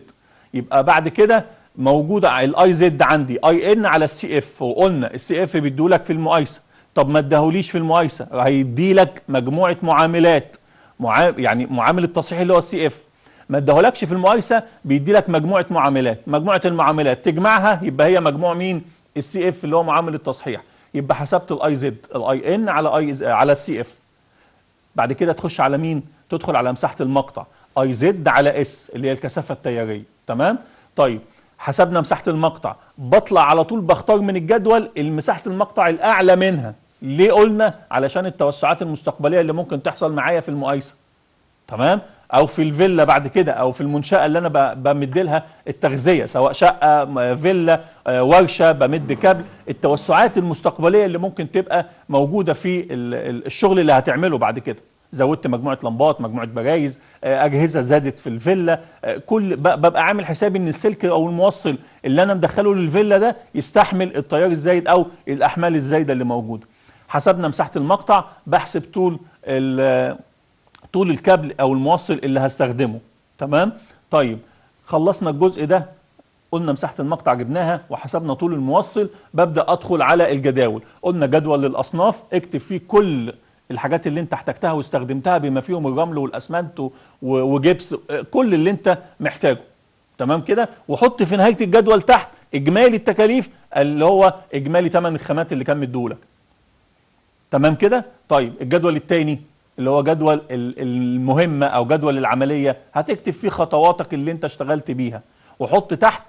يبقى بعد كده موجود الاي زد عندي اي ان على السي اف وقلنا السي اف بيديهولك في المقايسه طب ما اداهوليش في المقايسه هيديلك مجموعه معاملات معا... يعني معامل التصحيح اللي هو السي اف ما اداهولكش في المقايسه بيديلك مجموعه معاملات مجموعه المعاملات تجمعها يبقى هي مجموع مين السي اف اللي هو معامل التصحيح يبقى حسبت الاي زد الاي ان على اي على السي اف بعد كده تخش على مين تدخل على مساحه المقطع اي زد على اس اللي هي الكثافه التياريه تمام طيب حسبنا مساحه المقطع بطلع على طول بختار من الجدول مساحه المقطع الاعلى منها ليه قلنا علشان التوسعات المستقبليه اللي ممكن تحصل معايا في المقايسه تمام او في الفيلا بعد كده او في المنشاه اللي انا بمد لها التغذيه سواء شقه فيلا آه، ورشه بمد كابل التوسعات المستقبليه اللي ممكن تبقى موجوده في الشغل اللي هتعمله بعد كده زودت مجموعه لمبات مجموعه برايز آه، اجهزه زادت في الفيلا آه، كل ببقى عامل حسابي ان السلك او الموصل اللي انا مدخله للفيلا ده يستحمل التيار الزايد او الاحمال الزايده اللي موجوده حسبنا مساحه المقطع بحسب طول آه، طول الكابل او الموصل اللي هستخدمه تمام طيب خلصنا الجزء ده قلنا مساحه المقطع جبناها وحسبنا طول الموصل ببدا ادخل على الجداول قلنا جدول للاصناف اكتب فيه كل الحاجات اللي انت احتجتها واستخدمتها بما فيهم الرمل والاسمنت وجبس كل اللي انت محتاجه تمام كده وحط في نهايه الجدول تحت اجمالي التكاليف اللي هو اجمالي ثمن الخامات اللي كان مديهولك تمام كده طيب الجدول الثاني اللي هو جدول المهمه او جدول العمليه هتكتب فيه خطواتك اللي انت اشتغلت بيها وحط تحت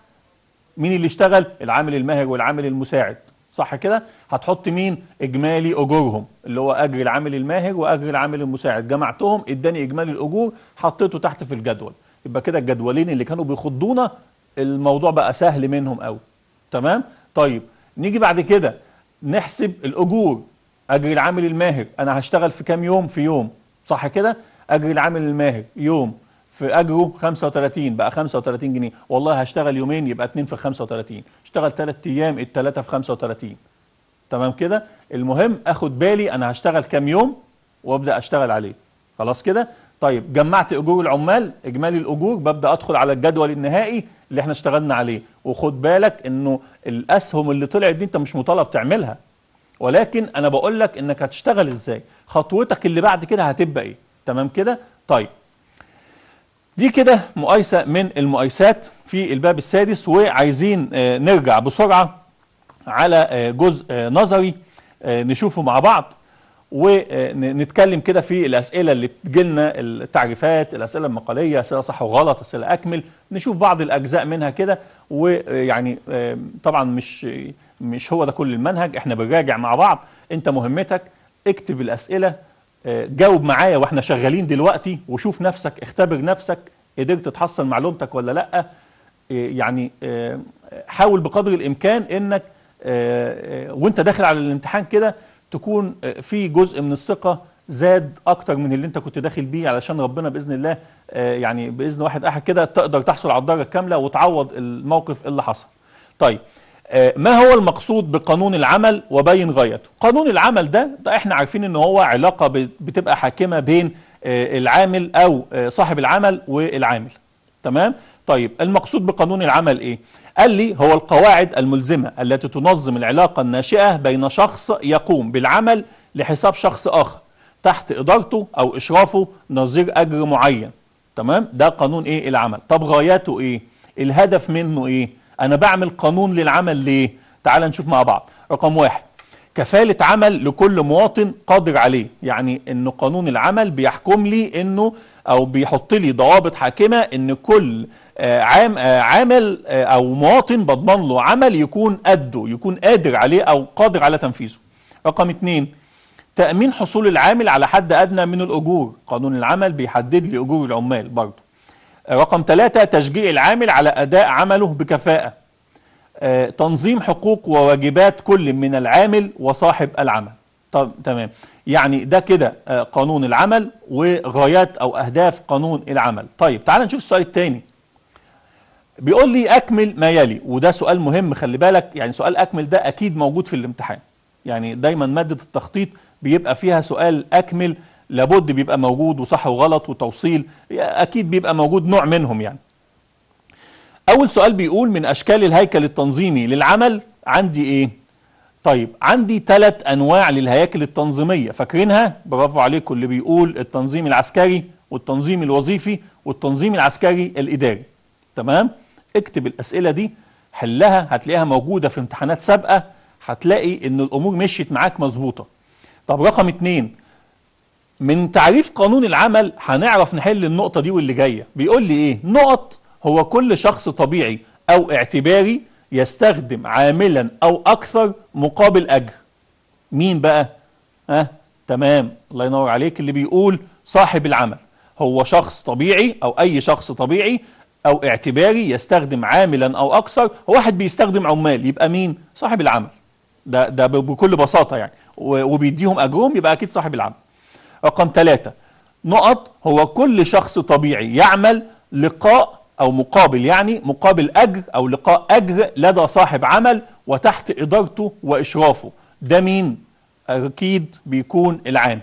مين اللي اشتغل العامل الماهر والعامل المساعد صح كده هتحط مين اجمالي اجورهم اللي هو اجر العامل الماهر واجر العامل المساعد جمعتهم اداني اجمالي الاجور حطيته تحت في الجدول يبقى كده الجدولين اللي كانوا بيخضونا الموضوع بقى سهل منهم قوي تمام طيب نيجي بعد كده نحسب الاجور اجر العامل الماهر انا هشتغل في كام يوم في يوم صح كده اجر العامل الماهر يوم في اجره 35 بقى 35 جنيه والله هشتغل يومين يبقى 2 في 35 اشتغل 3 ايام ال 3 في 35 تمام كده المهم اخد بالي انا هشتغل كام يوم وابدا اشتغل عليه خلاص كده طيب جمعت اجور العمال اجمالي الاجور ببدا ادخل على الجدول النهائي اللي احنا اشتغلنا عليه وخد بالك انه الاسهم اللي طلعت دي انت مش مطالب تعملها ولكن انا بقول لك انك هتشتغل ازاي خطوتك اللي بعد كده هتبقى ايه تمام كده طيب دي كده مقايسة من المقايسات في الباب السادس وعايزين آه، نرجع بسرعة على آه، جزء آه، نظري نشوفه مع بعض ونتكلم كده في الأسئلة اللي بتجيلنا التعريفات الأسئلة المقالية أسئلة صح وغلط أسئلة أكمل نشوف بعض الأجزاء منها كده ويعني طبعا مش مش هو ده كل المنهج احنا بنراجع مع بعض انت مهمتك اكتب الأسئلة جاوب معايا واحنا شغالين دلوقتي وشوف نفسك اختبر نفسك قدرت تحصل معلومتك ولا لا آه، يعني آه، حاول بقدر الامكان انك آه، وانت داخل على الامتحان كده تكون في جزء من الثقه زاد اكتر من اللي انت كنت داخل بيه علشان ربنا باذن الله يعني باذن واحد احد كده تقدر تحصل على الدرجه الكامله وتعوض الموقف اللي حصل. طيب آه، ما هو المقصود بقانون العمل وبين غايته قانون العمل ده, ده احنا عارفين ان هو علاقة بتبقى حاكمة بين آه، العامل او آه، صاحب العمل والعامل تمام طيب المقصود بقانون العمل ايه قال لي هو القواعد الملزمة التي تنظم العلاقة الناشئة بين شخص يقوم بالعمل لحساب شخص آخر تحت إدارته أو إشرافه نظير أجر معين تمام ده قانون إيه العمل طب غايته إيه الهدف منه إيه انا بعمل قانون للعمل ليه تعال نشوف مع بعض رقم واحد كفالة عمل لكل مواطن قادر عليه يعني ان قانون العمل بيحكم لي انه او بيحط لي ضوابط حاكمة ان كل آه، عام آه، عامل آه، او مواطن بضمن له عمل يكون قده يكون قادر عليه او قادر على تنفيذه رقم اتنين تأمين حصول العامل على حد أدنى من الأجور قانون العمل بيحدد لي أجور العمال برضه رقم ثلاثة تشجيع العامل على أداء عمله بكفاءة آه، تنظيم حقوق وواجبات كل من العامل وصاحب العمل طب تمام يعني ده كده آه، قانون العمل وغايات أو أهداف قانون العمل طيب تعال نشوف السؤال الثاني بيقول لي أكمل ما يلي وده سؤال مهم خلي بالك يعني سؤال أكمل ده أكيد موجود في الامتحان يعني دايما مادة التخطيط بيبقى فيها سؤال أكمل لابد بيبقى موجود وصح وغلط وتوصيل أكيد بيبقى موجود نوع منهم يعني أول سؤال بيقول من أشكال الهيكل التنظيمي للعمل عندي إيه؟ طيب عندي ثلاث أنواع للهياكل التنظيمية فاكرينها؟ برافو عليكم اللي بيقول التنظيم العسكري والتنظيم الوظيفي والتنظيم العسكري الإداري تمام؟ اكتب الأسئلة دي حلها هتلاقيها موجودة في امتحانات سابقة هتلاقي إن الأمور مشيت معاك مظبوطة طب رقم اتنين من تعريف قانون العمل هنعرف نحل النقطة دي واللي جاية بيقول لي ايه نقط هو كل شخص طبيعي او اعتباري يستخدم عاملا او اكثر مقابل اجر مين بقى اه تمام الله ينور عليك اللي بيقول صاحب العمل هو شخص طبيعي او اي شخص طبيعي او اعتباري يستخدم عاملا او اكثر هو واحد بيستخدم عمال يبقى مين صاحب العمل ده ده بكل بساطه يعني وبيديهم اجرهم يبقى اكيد صاحب العمل رقم ثلاثة نقط هو كل شخص طبيعي يعمل لقاء أو مقابل يعني مقابل أجر أو لقاء أجر لدى صاحب عمل وتحت إدارته وإشرافه ده مين؟ أكيد بيكون العامل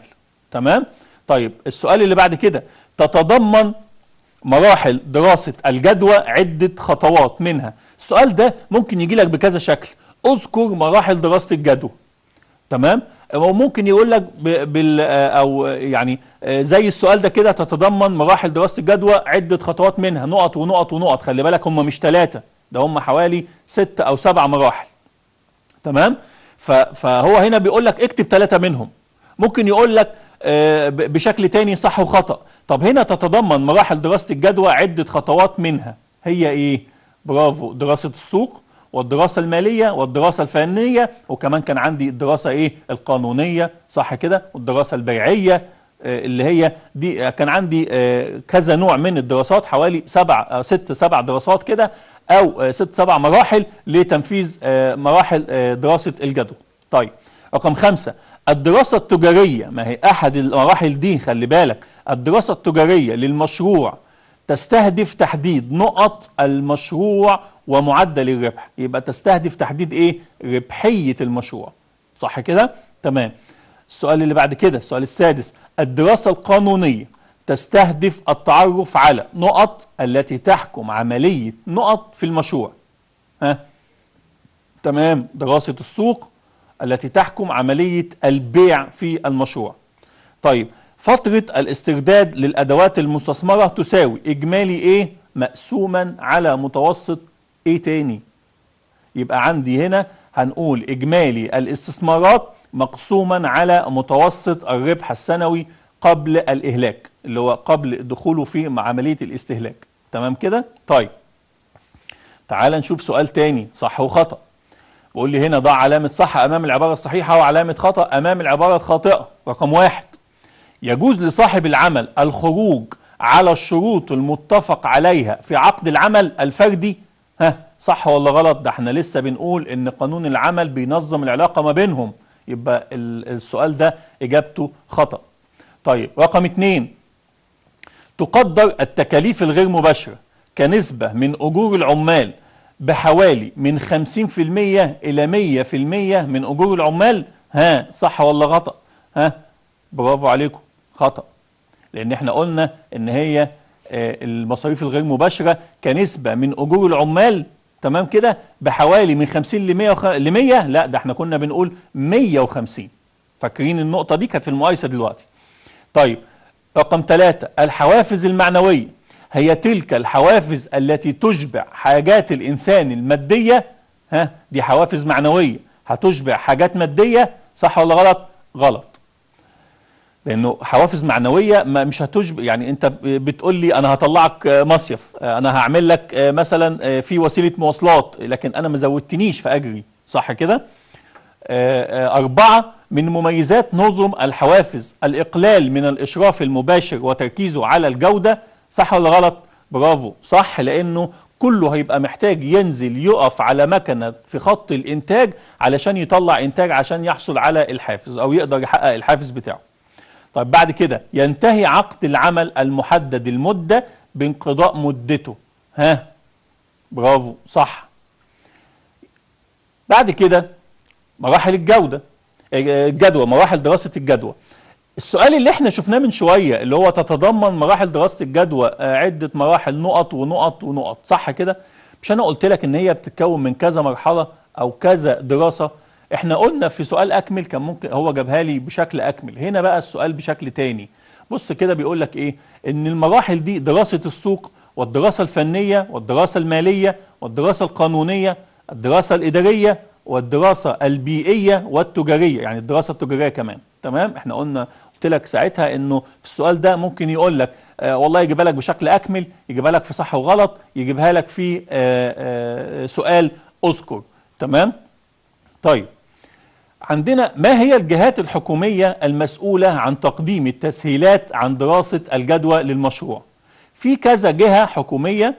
تمام؟ طيب السؤال اللي بعد كده تتضمن مراحل دراسة الجدوى عدة خطوات منها السؤال ده ممكن يجي لك بكذا شكل اذكر مراحل دراسة الجدوى تمام وممكن يقول لك بال آه، او يعني آه، زي السؤال ده كده تتضمن مراحل دراسه الجدوى عده خطوات منها نقط ونقط ونقط خلي بالك هم مش ثلاثه ده هم حوالي ست او سبع مراحل تمام فهو هنا بيقول لك اكتب ثلاثه منهم ممكن يقول لك آه، بشكل تاني صح وخطا طب هنا تتضمن مراحل دراسه الجدوى عده خطوات منها هي ايه برافو دراسه السوق والدراسة المالية والدراسة الفنية وكمان كان عندي الدراسة ايه القانونية صح كده والدراسة البيعية آه، اللي هي دي آه، كان عندي آه، كذا نوع من الدراسات حوالي سبع ست سبع دراسات كده او ست سبع مراحل لتنفيذ مراحل دراسة الجدوى طيب رقم خمسة الدراسة التجارية ما هي أحد المراحل دي خلي بالك الدراسة التجارية للمشروع تستهدف تحديد نقط المشروع ومعدل الربح يبقى تستهدف تحديد ايه ربحية المشروع صح كده تمام السؤال اللي بعد كده السؤال السادس الدراسة القانونية تستهدف التعرف على نقط التي تحكم عملية نقط في المشروع ها تمام دراسة السوق التي تحكم عملية البيع في المشروع طيب فترة الاسترداد للأدوات المستثمرة تساوي إجمالي إيه؟ مقسوما على متوسط ايه تاني يبقى عندي هنا هنقول اجمالي الاستثمارات مقسوما على متوسط الربح السنوي قبل الاهلاك اللي هو قبل دخوله في عمليه الاستهلاك تمام كده طيب تعال نشوف سؤال تاني صح وخطأ بقول لي هنا ضع علامة صح أمام العبارة الصحيحة وعلامة خطأ أمام العبارة الخاطئة رقم واحد يجوز لصاحب العمل الخروج على الشروط المتفق عليها في عقد العمل الفردي ها صح ولا غلط ده احنا لسه بنقول ان قانون العمل بينظم العلاقة ما بينهم يبقى السؤال ده إجابته خطأ طيب رقم اتنين تقدر التكاليف الغير مباشرة كنسبة من أجور العمال بحوالي من 50% إلى 100% من أجور العمال ها صح ولا غلط ها برافو عليكم خطأ لأن احنا قلنا إن هي آه، المصاريف الغير مباشرة كنسبة من أجور العمال تمام كده بحوالي من 50 ل 100 ل 100 لا ده احنا كنا بنقول 150 فاكرين النقطة دي كانت في المقايسة دلوقتي طيب رقم ثلاثة الحوافز المعنوية هي تلك الحوافز التي تشبع حاجات الإنسان المادية ها دي حوافز معنوية هتشبع حاجات مادية صح ولا غلط؟ غلط لانه حوافز معنويه ما مش هتجب يعني انت بتقول لي انا هطلعك آه، مصيف آه، انا هعمل لك آه، مثلا في وسيله مواصلات لكن انا ما زودتنيش في اجري صح كده أربعة من مميزات نظم الحوافز الإقلال من الإشراف المباشر وتركيزه على الجودة صح ولا غلط؟ برافو صح لأنه كله هيبقى محتاج ينزل يقف على مكنة في خط الإنتاج علشان يطلع إنتاج عشان يحصل على الحافز أو يقدر يحقق الحافز بتاعه طيب بعد كده ينتهي عقد العمل المحدد المدة بانقضاء مدته ها برافو صح بعد كده مراحل الجودة آه، الجدوى مراحل دراسة الجدوى السؤال اللي احنا شفناه من شوية اللي هو تتضمن مراحل دراسة الجدوى آه، عدة مراحل نقط ونقط ونقط صح كده مش انا قلت لك ان هي بتتكون من كذا مرحلة او كذا دراسة احنا قلنا في سؤال اكمل كان ممكن هو جابها لي بشكل اكمل هنا بقى السؤال بشكل تاني بص كده بيقول لك ايه ان المراحل دي دراسه السوق والدراسه الفنيه والدراسه الماليه والدراسه القانونيه الدراسه الاداريه والدراسه البيئيه والتجاريه يعني الدراسه التجاريه كمان تمام احنا قلنا قلت لك ساعتها انه في السؤال ده ممكن يقول لك آه والله يجيبها لك بشكل اكمل يجيبها لك في صح وغلط يجيبها لك في آه آه سؤال اذكر تمام طيب عندنا ما هي الجهات الحكومية المسؤولة عن تقديم التسهيلات عن دراسة الجدوى للمشروع في كذا جهة حكومية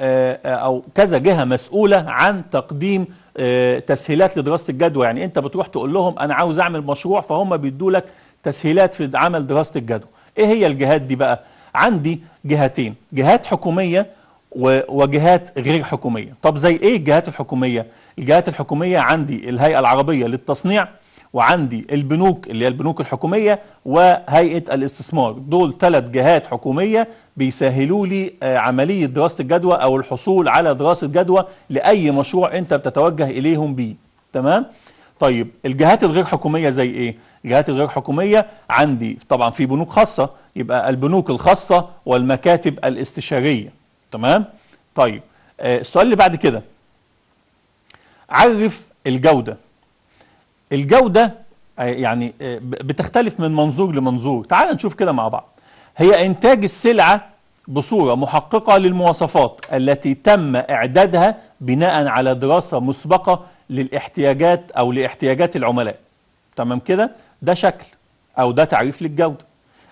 آه، آه، أو كذا جهة مسؤولة عن تقديم آه، تسهيلات لدراسة الجدوى يعني أنت بتروح تقول لهم أنا عاوز أعمل مشروع فهم بيدوا لك تسهيلات في عمل دراسة الجدوى إيه هي الجهات دي بقى؟ عندي جهتين جهات حكومية وجهات غير حكومية طب زي ايه الجهات الحكومية الجهات الحكومية عندي الهيئة العربية للتصنيع وعندي البنوك اللي هي البنوك الحكومية وهيئة الاستثمار دول ثلاث جهات حكومية بيسهلوا لي آه، عملية دراسة الجدوى أو الحصول على دراسة جدوى لأي مشروع أنت بتتوجه إليهم بيه تمام؟ طيب الجهات الغير حكومية زي إيه؟ الجهات الغير حكومية عندي طبعا في بنوك خاصة يبقى البنوك الخاصة والمكاتب الاستشارية تمام طيب آه، السؤال اللي بعد كده عرف الجودة الجودة آه، يعني آه، بتختلف من منظور لمنظور تعال نشوف كده مع بعض هي إنتاج السلعة بصورة محققة للمواصفات التي تم إعدادها بناء على دراسة مسبقة للاحتياجات أو لاحتياجات العملاء تمام كده ده شكل أو ده تعريف للجودة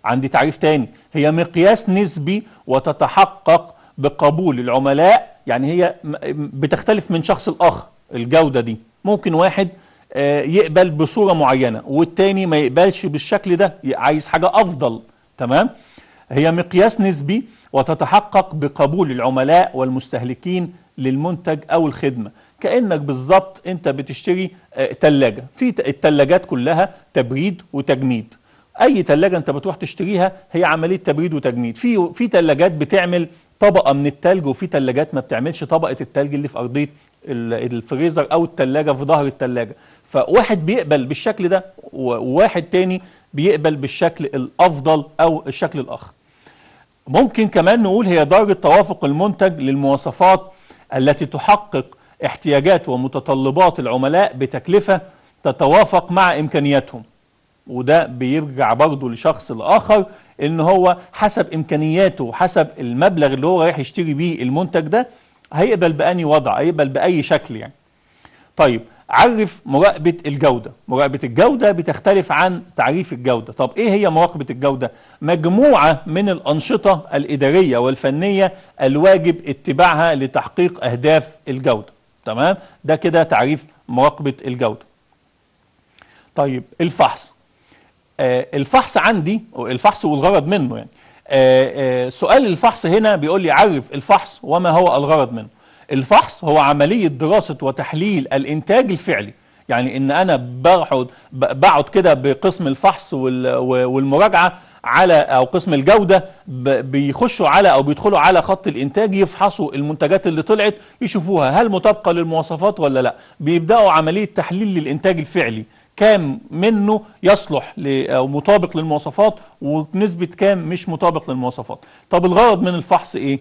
عندي تعريف تاني هي مقياس نسبي وتتحقق بقبول العملاء يعني هي بتختلف من شخص لآخر الجودة دي ممكن واحد آه، يقبل بصورة معينة والتاني ما يقبلش بالشكل ده عايز حاجة أفضل تمام هي مقياس نسبي وتتحقق بقبول العملاء والمستهلكين للمنتج أو الخدمة كأنك بالظبط أنت بتشتري آه، تلاجة في التلاجات كلها تبريد وتجميد أي تلاجة أنت بتروح تشتريها هي عملية تبريد وتجميد في في تلاجات بتعمل طبقه من التلج وفي تلاجات ما بتعملش طبقه التلج اللي في ارضيه الفريزر او التلاجه في ظهر التلاجه فواحد بيقبل بالشكل ده وواحد تاني بيقبل بالشكل الافضل او الشكل الاخر ممكن كمان نقول هي درجه توافق المنتج للمواصفات التي تحقق احتياجات ومتطلبات العملاء بتكلفه تتوافق مع امكانياتهم وده بيرجع برضه لشخص الاخر ان هو حسب امكانياته وحسب المبلغ اللي هو رايح يشتري بيه المنتج ده هيقبل بأني وضع هيقبل بأي شكل يعني طيب عرف مراقبة الجودة مراقبة الجودة بتختلف عن تعريف الجودة طب ايه هي مراقبة الجودة مجموعة من الأنشطة الإدارية والفنية الواجب اتباعها لتحقيق أهداف الجودة تمام ده كده تعريف مراقبة الجودة طيب الفحص آه، الفحص عندي الفحص والغرض منه يعني آه، آه، سؤال الفحص هنا بيقول لي عرف الفحص وما هو الغرض منه الفحص هو عملية دراسة وتحليل الإنتاج الفعلي يعني ان انا بقعد بقعد كده بقسم الفحص والمراجعه على او قسم الجوده بيخشوا على او بيدخلوا على خط الانتاج يفحصوا المنتجات اللي طلعت يشوفوها هل مطابقه للمواصفات ولا لا بيبداوا عمليه تحليل للانتاج الفعلي كام منه يصلح أو مطابق للمواصفات ونسبة كام مش مطابق للمواصفات طب الغرض من الفحص إيه؟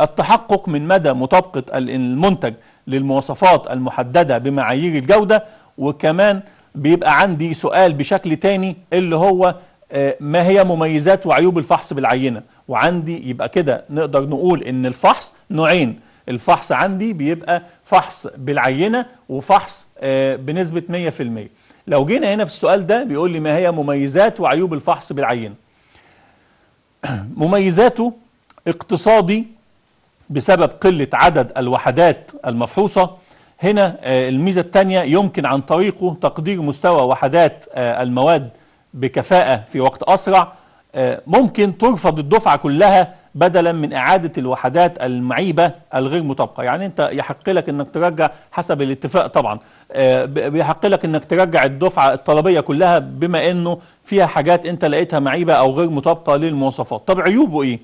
التحقق من مدى مطابقة المنتج للمواصفات المحددة بمعايير الجودة وكمان بيبقى عندي سؤال بشكل تاني اللي هو آه، ما هي مميزات وعيوب الفحص بالعينة وعندي يبقى كده نقدر نقول ان الفحص نوعين الفحص عندي بيبقى فحص بالعينة وفحص آه، بنسبة 100% لو جينا هنا في السؤال ده بيقول لي ما هي مميزات وعيوب الفحص بالعينة مميزاته اقتصادي بسبب قلة عدد الوحدات المفحوصة هنا آه، الميزة الثانية يمكن عن طريقه تقدير مستوى وحدات آه، المواد بكفاءة في وقت أسرع آه، ممكن ترفض الدفعة كلها بدلا من إعادة الوحدات المعيبة الغير مطابقة يعني أنت يحق لك أنك ترجع حسب الاتفاق طبعا آه، بيحق لك أنك ترجع الدفعة الطلبية كلها بما أنه فيها حاجات أنت لقيتها معيبة أو غير مطابقة للمواصفات طب عيوبه إيه؟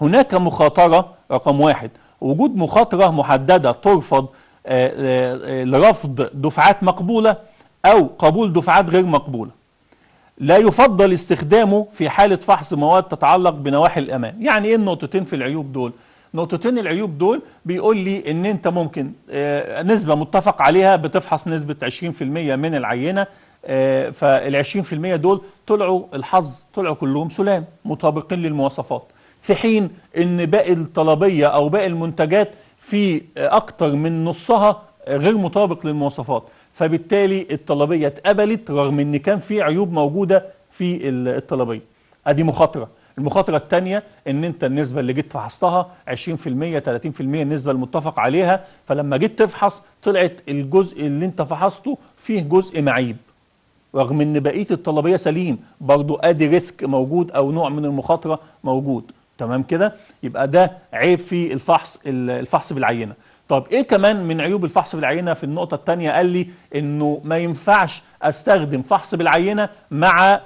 هناك مخاطرة رقم واحد وجود مخاطرة محددة ترفض آه، آه، لرفض دفعات مقبولة أو قبول دفعات غير مقبولة لا يفضل استخدامه في حالة فحص مواد تتعلق بنواحي الأمام يعني إيه النقطتين في العيوب دول نقطتين العيوب دول بيقول لي ان انت ممكن آه، نسبة متفق عليها بتفحص نسبة 20% من العينة آه، فال 20% دول طلعوا الحظ طلعوا كلهم سلام مطابقين للمواصفات في حين ان باقي الطلبية او باقي المنتجات في اكتر من نصها غير مطابق للمواصفات فبالتالي الطلبية اتقبلت رغم ان كان في عيوب موجودة في الطلبية ادي مخاطرة المخاطرة الثانية ان انت النسبة اللي جيت فحصتها 20% 30% النسبة المتفق عليها فلما جيت تفحص طلعت الجزء اللي انت فحصته فيه جزء معيب رغم ان بقية الطلبية سليم برضو ادي ريسك موجود او نوع من المخاطرة موجود تمام كده يبقى ده عيب في الفحص الفحص بالعينة طب ايه كمان من عيوب الفحص بالعينه في النقطه الثانيه قال لي انه ما ينفعش استخدم فحص بالعينه مع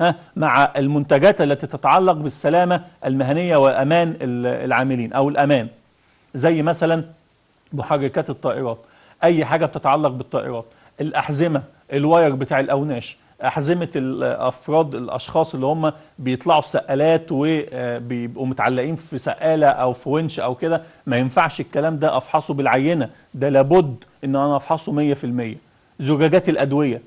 ها مع المنتجات التي تتعلق بالسلامه المهنيه وامان العاملين او الامان زي مثلا محركات الطائرات اي حاجه بتتعلق بالطائرات الاحزمه الواير بتاع الاوناش احزمه الافراد الاشخاص اللي هم بيطلعوا السقالات وبيبقوا آه، متعلقين في سقاله او في ونش او كده ما ينفعش الكلام ده افحصه بالعينه ده لابد ان انا افحصه 100% زجاجات الادويه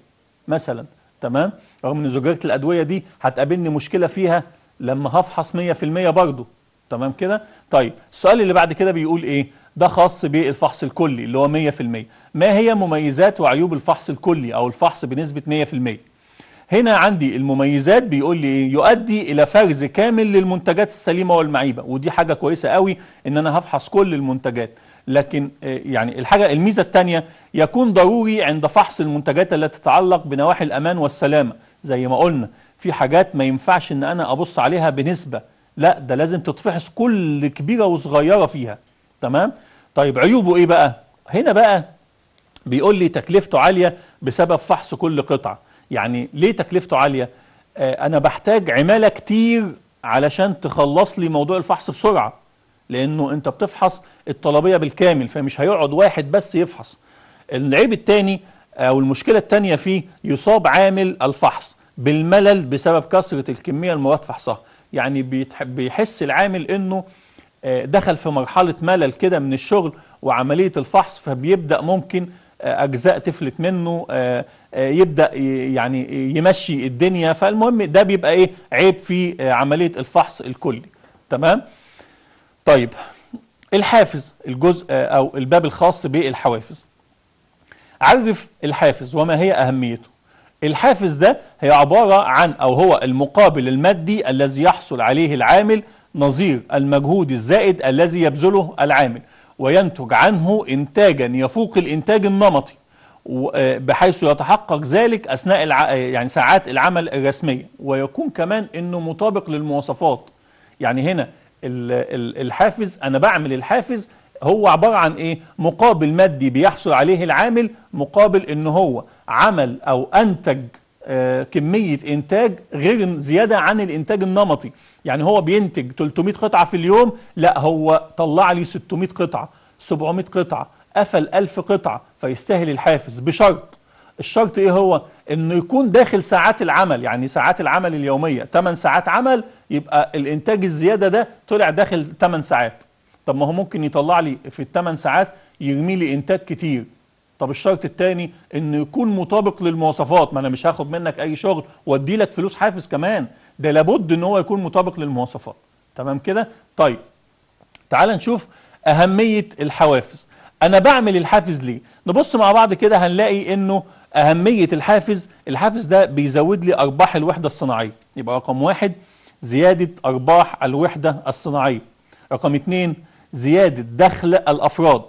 مثلا تمام رغم ان زجاجه الادويه دي هتقابلني مشكله فيها لما هفحص 100% برضه تمام كده طيب السؤال اللي بعد كده بيقول ايه ده خاص بالفحص الكلي اللي هو 100% ما هي مميزات وعيوب الفحص الكلي او الفحص بنسبه 100% هنا عندي المميزات بيقول لي يؤدي الى فرز كامل للمنتجات السليمه والمعيبه ودي حاجه كويسه قوي ان انا هفحص كل المنتجات لكن آه، يعني الحاجه الميزه الثانيه يكون ضروري عند فحص المنتجات التي تتعلق بنواحي الامان والسلامه زي ما قلنا في حاجات ما ينفعش ان انا ابص عليها بنسبه لا ده لازم تتفحص كل كبيره وصغيره فيها تمام طيب عيوبه ايه بقى هنا بقى بيقول لي تكلفته عاليه بسبب فحص كل قطعه يعني ليه تكلفته عالية آه، أنا بحتاج عمالة كتير علشان تخلص لي موضوع الفحص بسرعة لأنه أنت بتفحص الطلبية بالكامل فمش هيقعد واحد بس يفحص العيب التاني أو المشكلة التانية فيه يصاب عامل الفحص بالملل بسبب كثرة الكمية المواد فحصها يعني بيحس العامل أنه آه، دخل في مرحلة ملل كده من الشغل وعملية الفحص فبيبدأ ممكن أجزاء تفلت منه آه، آه، يبدأ يعني يمشي الدنيا فالمهم ده بيبقى إيه عيب في آه، عملية الفحص الكلي تمام طيب الحافز الجزء أو الباب الخاص بالحوافز عرف الحافز وما هي أهميته الحافز ده هي عبارة عن أو هو المقابل المادي الذي يحصل عليه العامل نظير المجهود الزائد الذي يبذله العامل وينتج عنه إنتاجا يفوق الإنتاج النمطي آه، بحيث يتحقق ذلك أثناء الع... آه، يعني ساعات العمل الرسمية ويكون كمان أنه مطابق للمواصفات يعني هنا الحافز أنا بعمل الحافز هو عبارة عن إيه مقابل مادي بيحصل عليه العامل مقابل أن هو عمل أو أنتج آه، كمية إنتاج غير زيادة عن الإنتاج النمطي يعني هو بينتج 300 قطعة في اليوم لا هو طلع لي 600 قطعة 700 قطعة قفل 1000 قطعة فيستاهل الحافز بشرط الشرط ايه هو انه يكون داخل ساعات العمل يعني ساعات العمل اليومية 8 ساعات عمل يبقى الانتاج الزيادة ده طلع داخل 8 ساعات طب ما هو ممكن يطلع لي في ال 8 ساعات يرمي لي انتاج كتير طب الشرط الثاني انه يكون مطابق للمواصفات ما انا مش هاخد منك اي شغل وادي لك فلوس حافز كمان ده لابد ان هو يكون مطابق للمواصفات تمام كده طيب تعال نشوف اهميه الحوافز انا بعمل الحافز ليه نبص مع بعض كده هنلاقي انه اهميه الحافز الحافز ده بيزود لي ارباح الوحده الصناعيه يبقى رقم واحد زياده ارباح الوحده الصناعيه رقم اتنين زياده دخل الافراد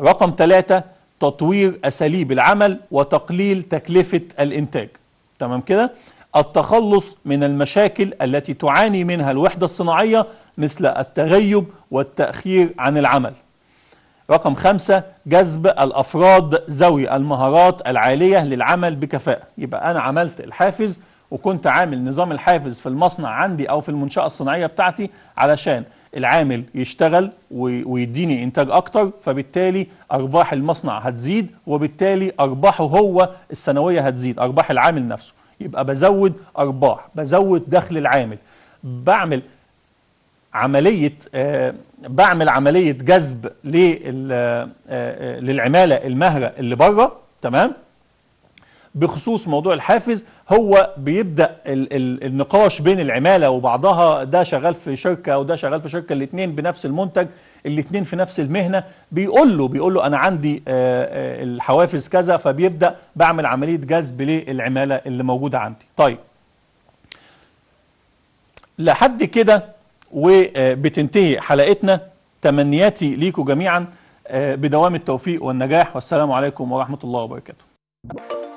رقم ثلاثة تطوير أساليب العمل وتقليل تكلفة الإنتاج تمام كده التخلص من المشاكل التي تعاني منها الوحدة الصناعية مثل التغيب والتأخير عن العمل رقم خمسة جذب الأفراد ذوي المهارات العالية للعمل بكفاءة يبقى أنا عملت الحافز وكنت عامل نظام الحافز في المصنع عندي أو في المنشأة الصناعية بتاعتي علشان العامل يشتغل ويديني إنتاج أكتر فبالتالي أرباح المصنع هتزيد وبالتالي أرباحه هو السنوية هتزيد أرباح العامل نفسه يبقى بزود أرباح بزود دخل العامل بعمل عملية آه بعمل عملية جذب آه، آه، للعمالة المهرة اللي بره تمام بخصوص موضوع الحافز هو بيبدا الـ الـ النقاش بين العماله وبعضها ده شغال في شركه وده شغال في شركه الاثنين بنفس المنتج الاثنين في نفس المهنه بيقول له بيقول له انا عندي آه، آه، الحوافز كذا فبيبدا بعمل عمليه جذب للعماله اللي موجوده عندي طيب لحد كده وبتنتهي آه، حلقتنا تمنياتي ليكم جميعا بدوام التوفيق والنجاح والسلام عليكم ورحمه الله وبركاته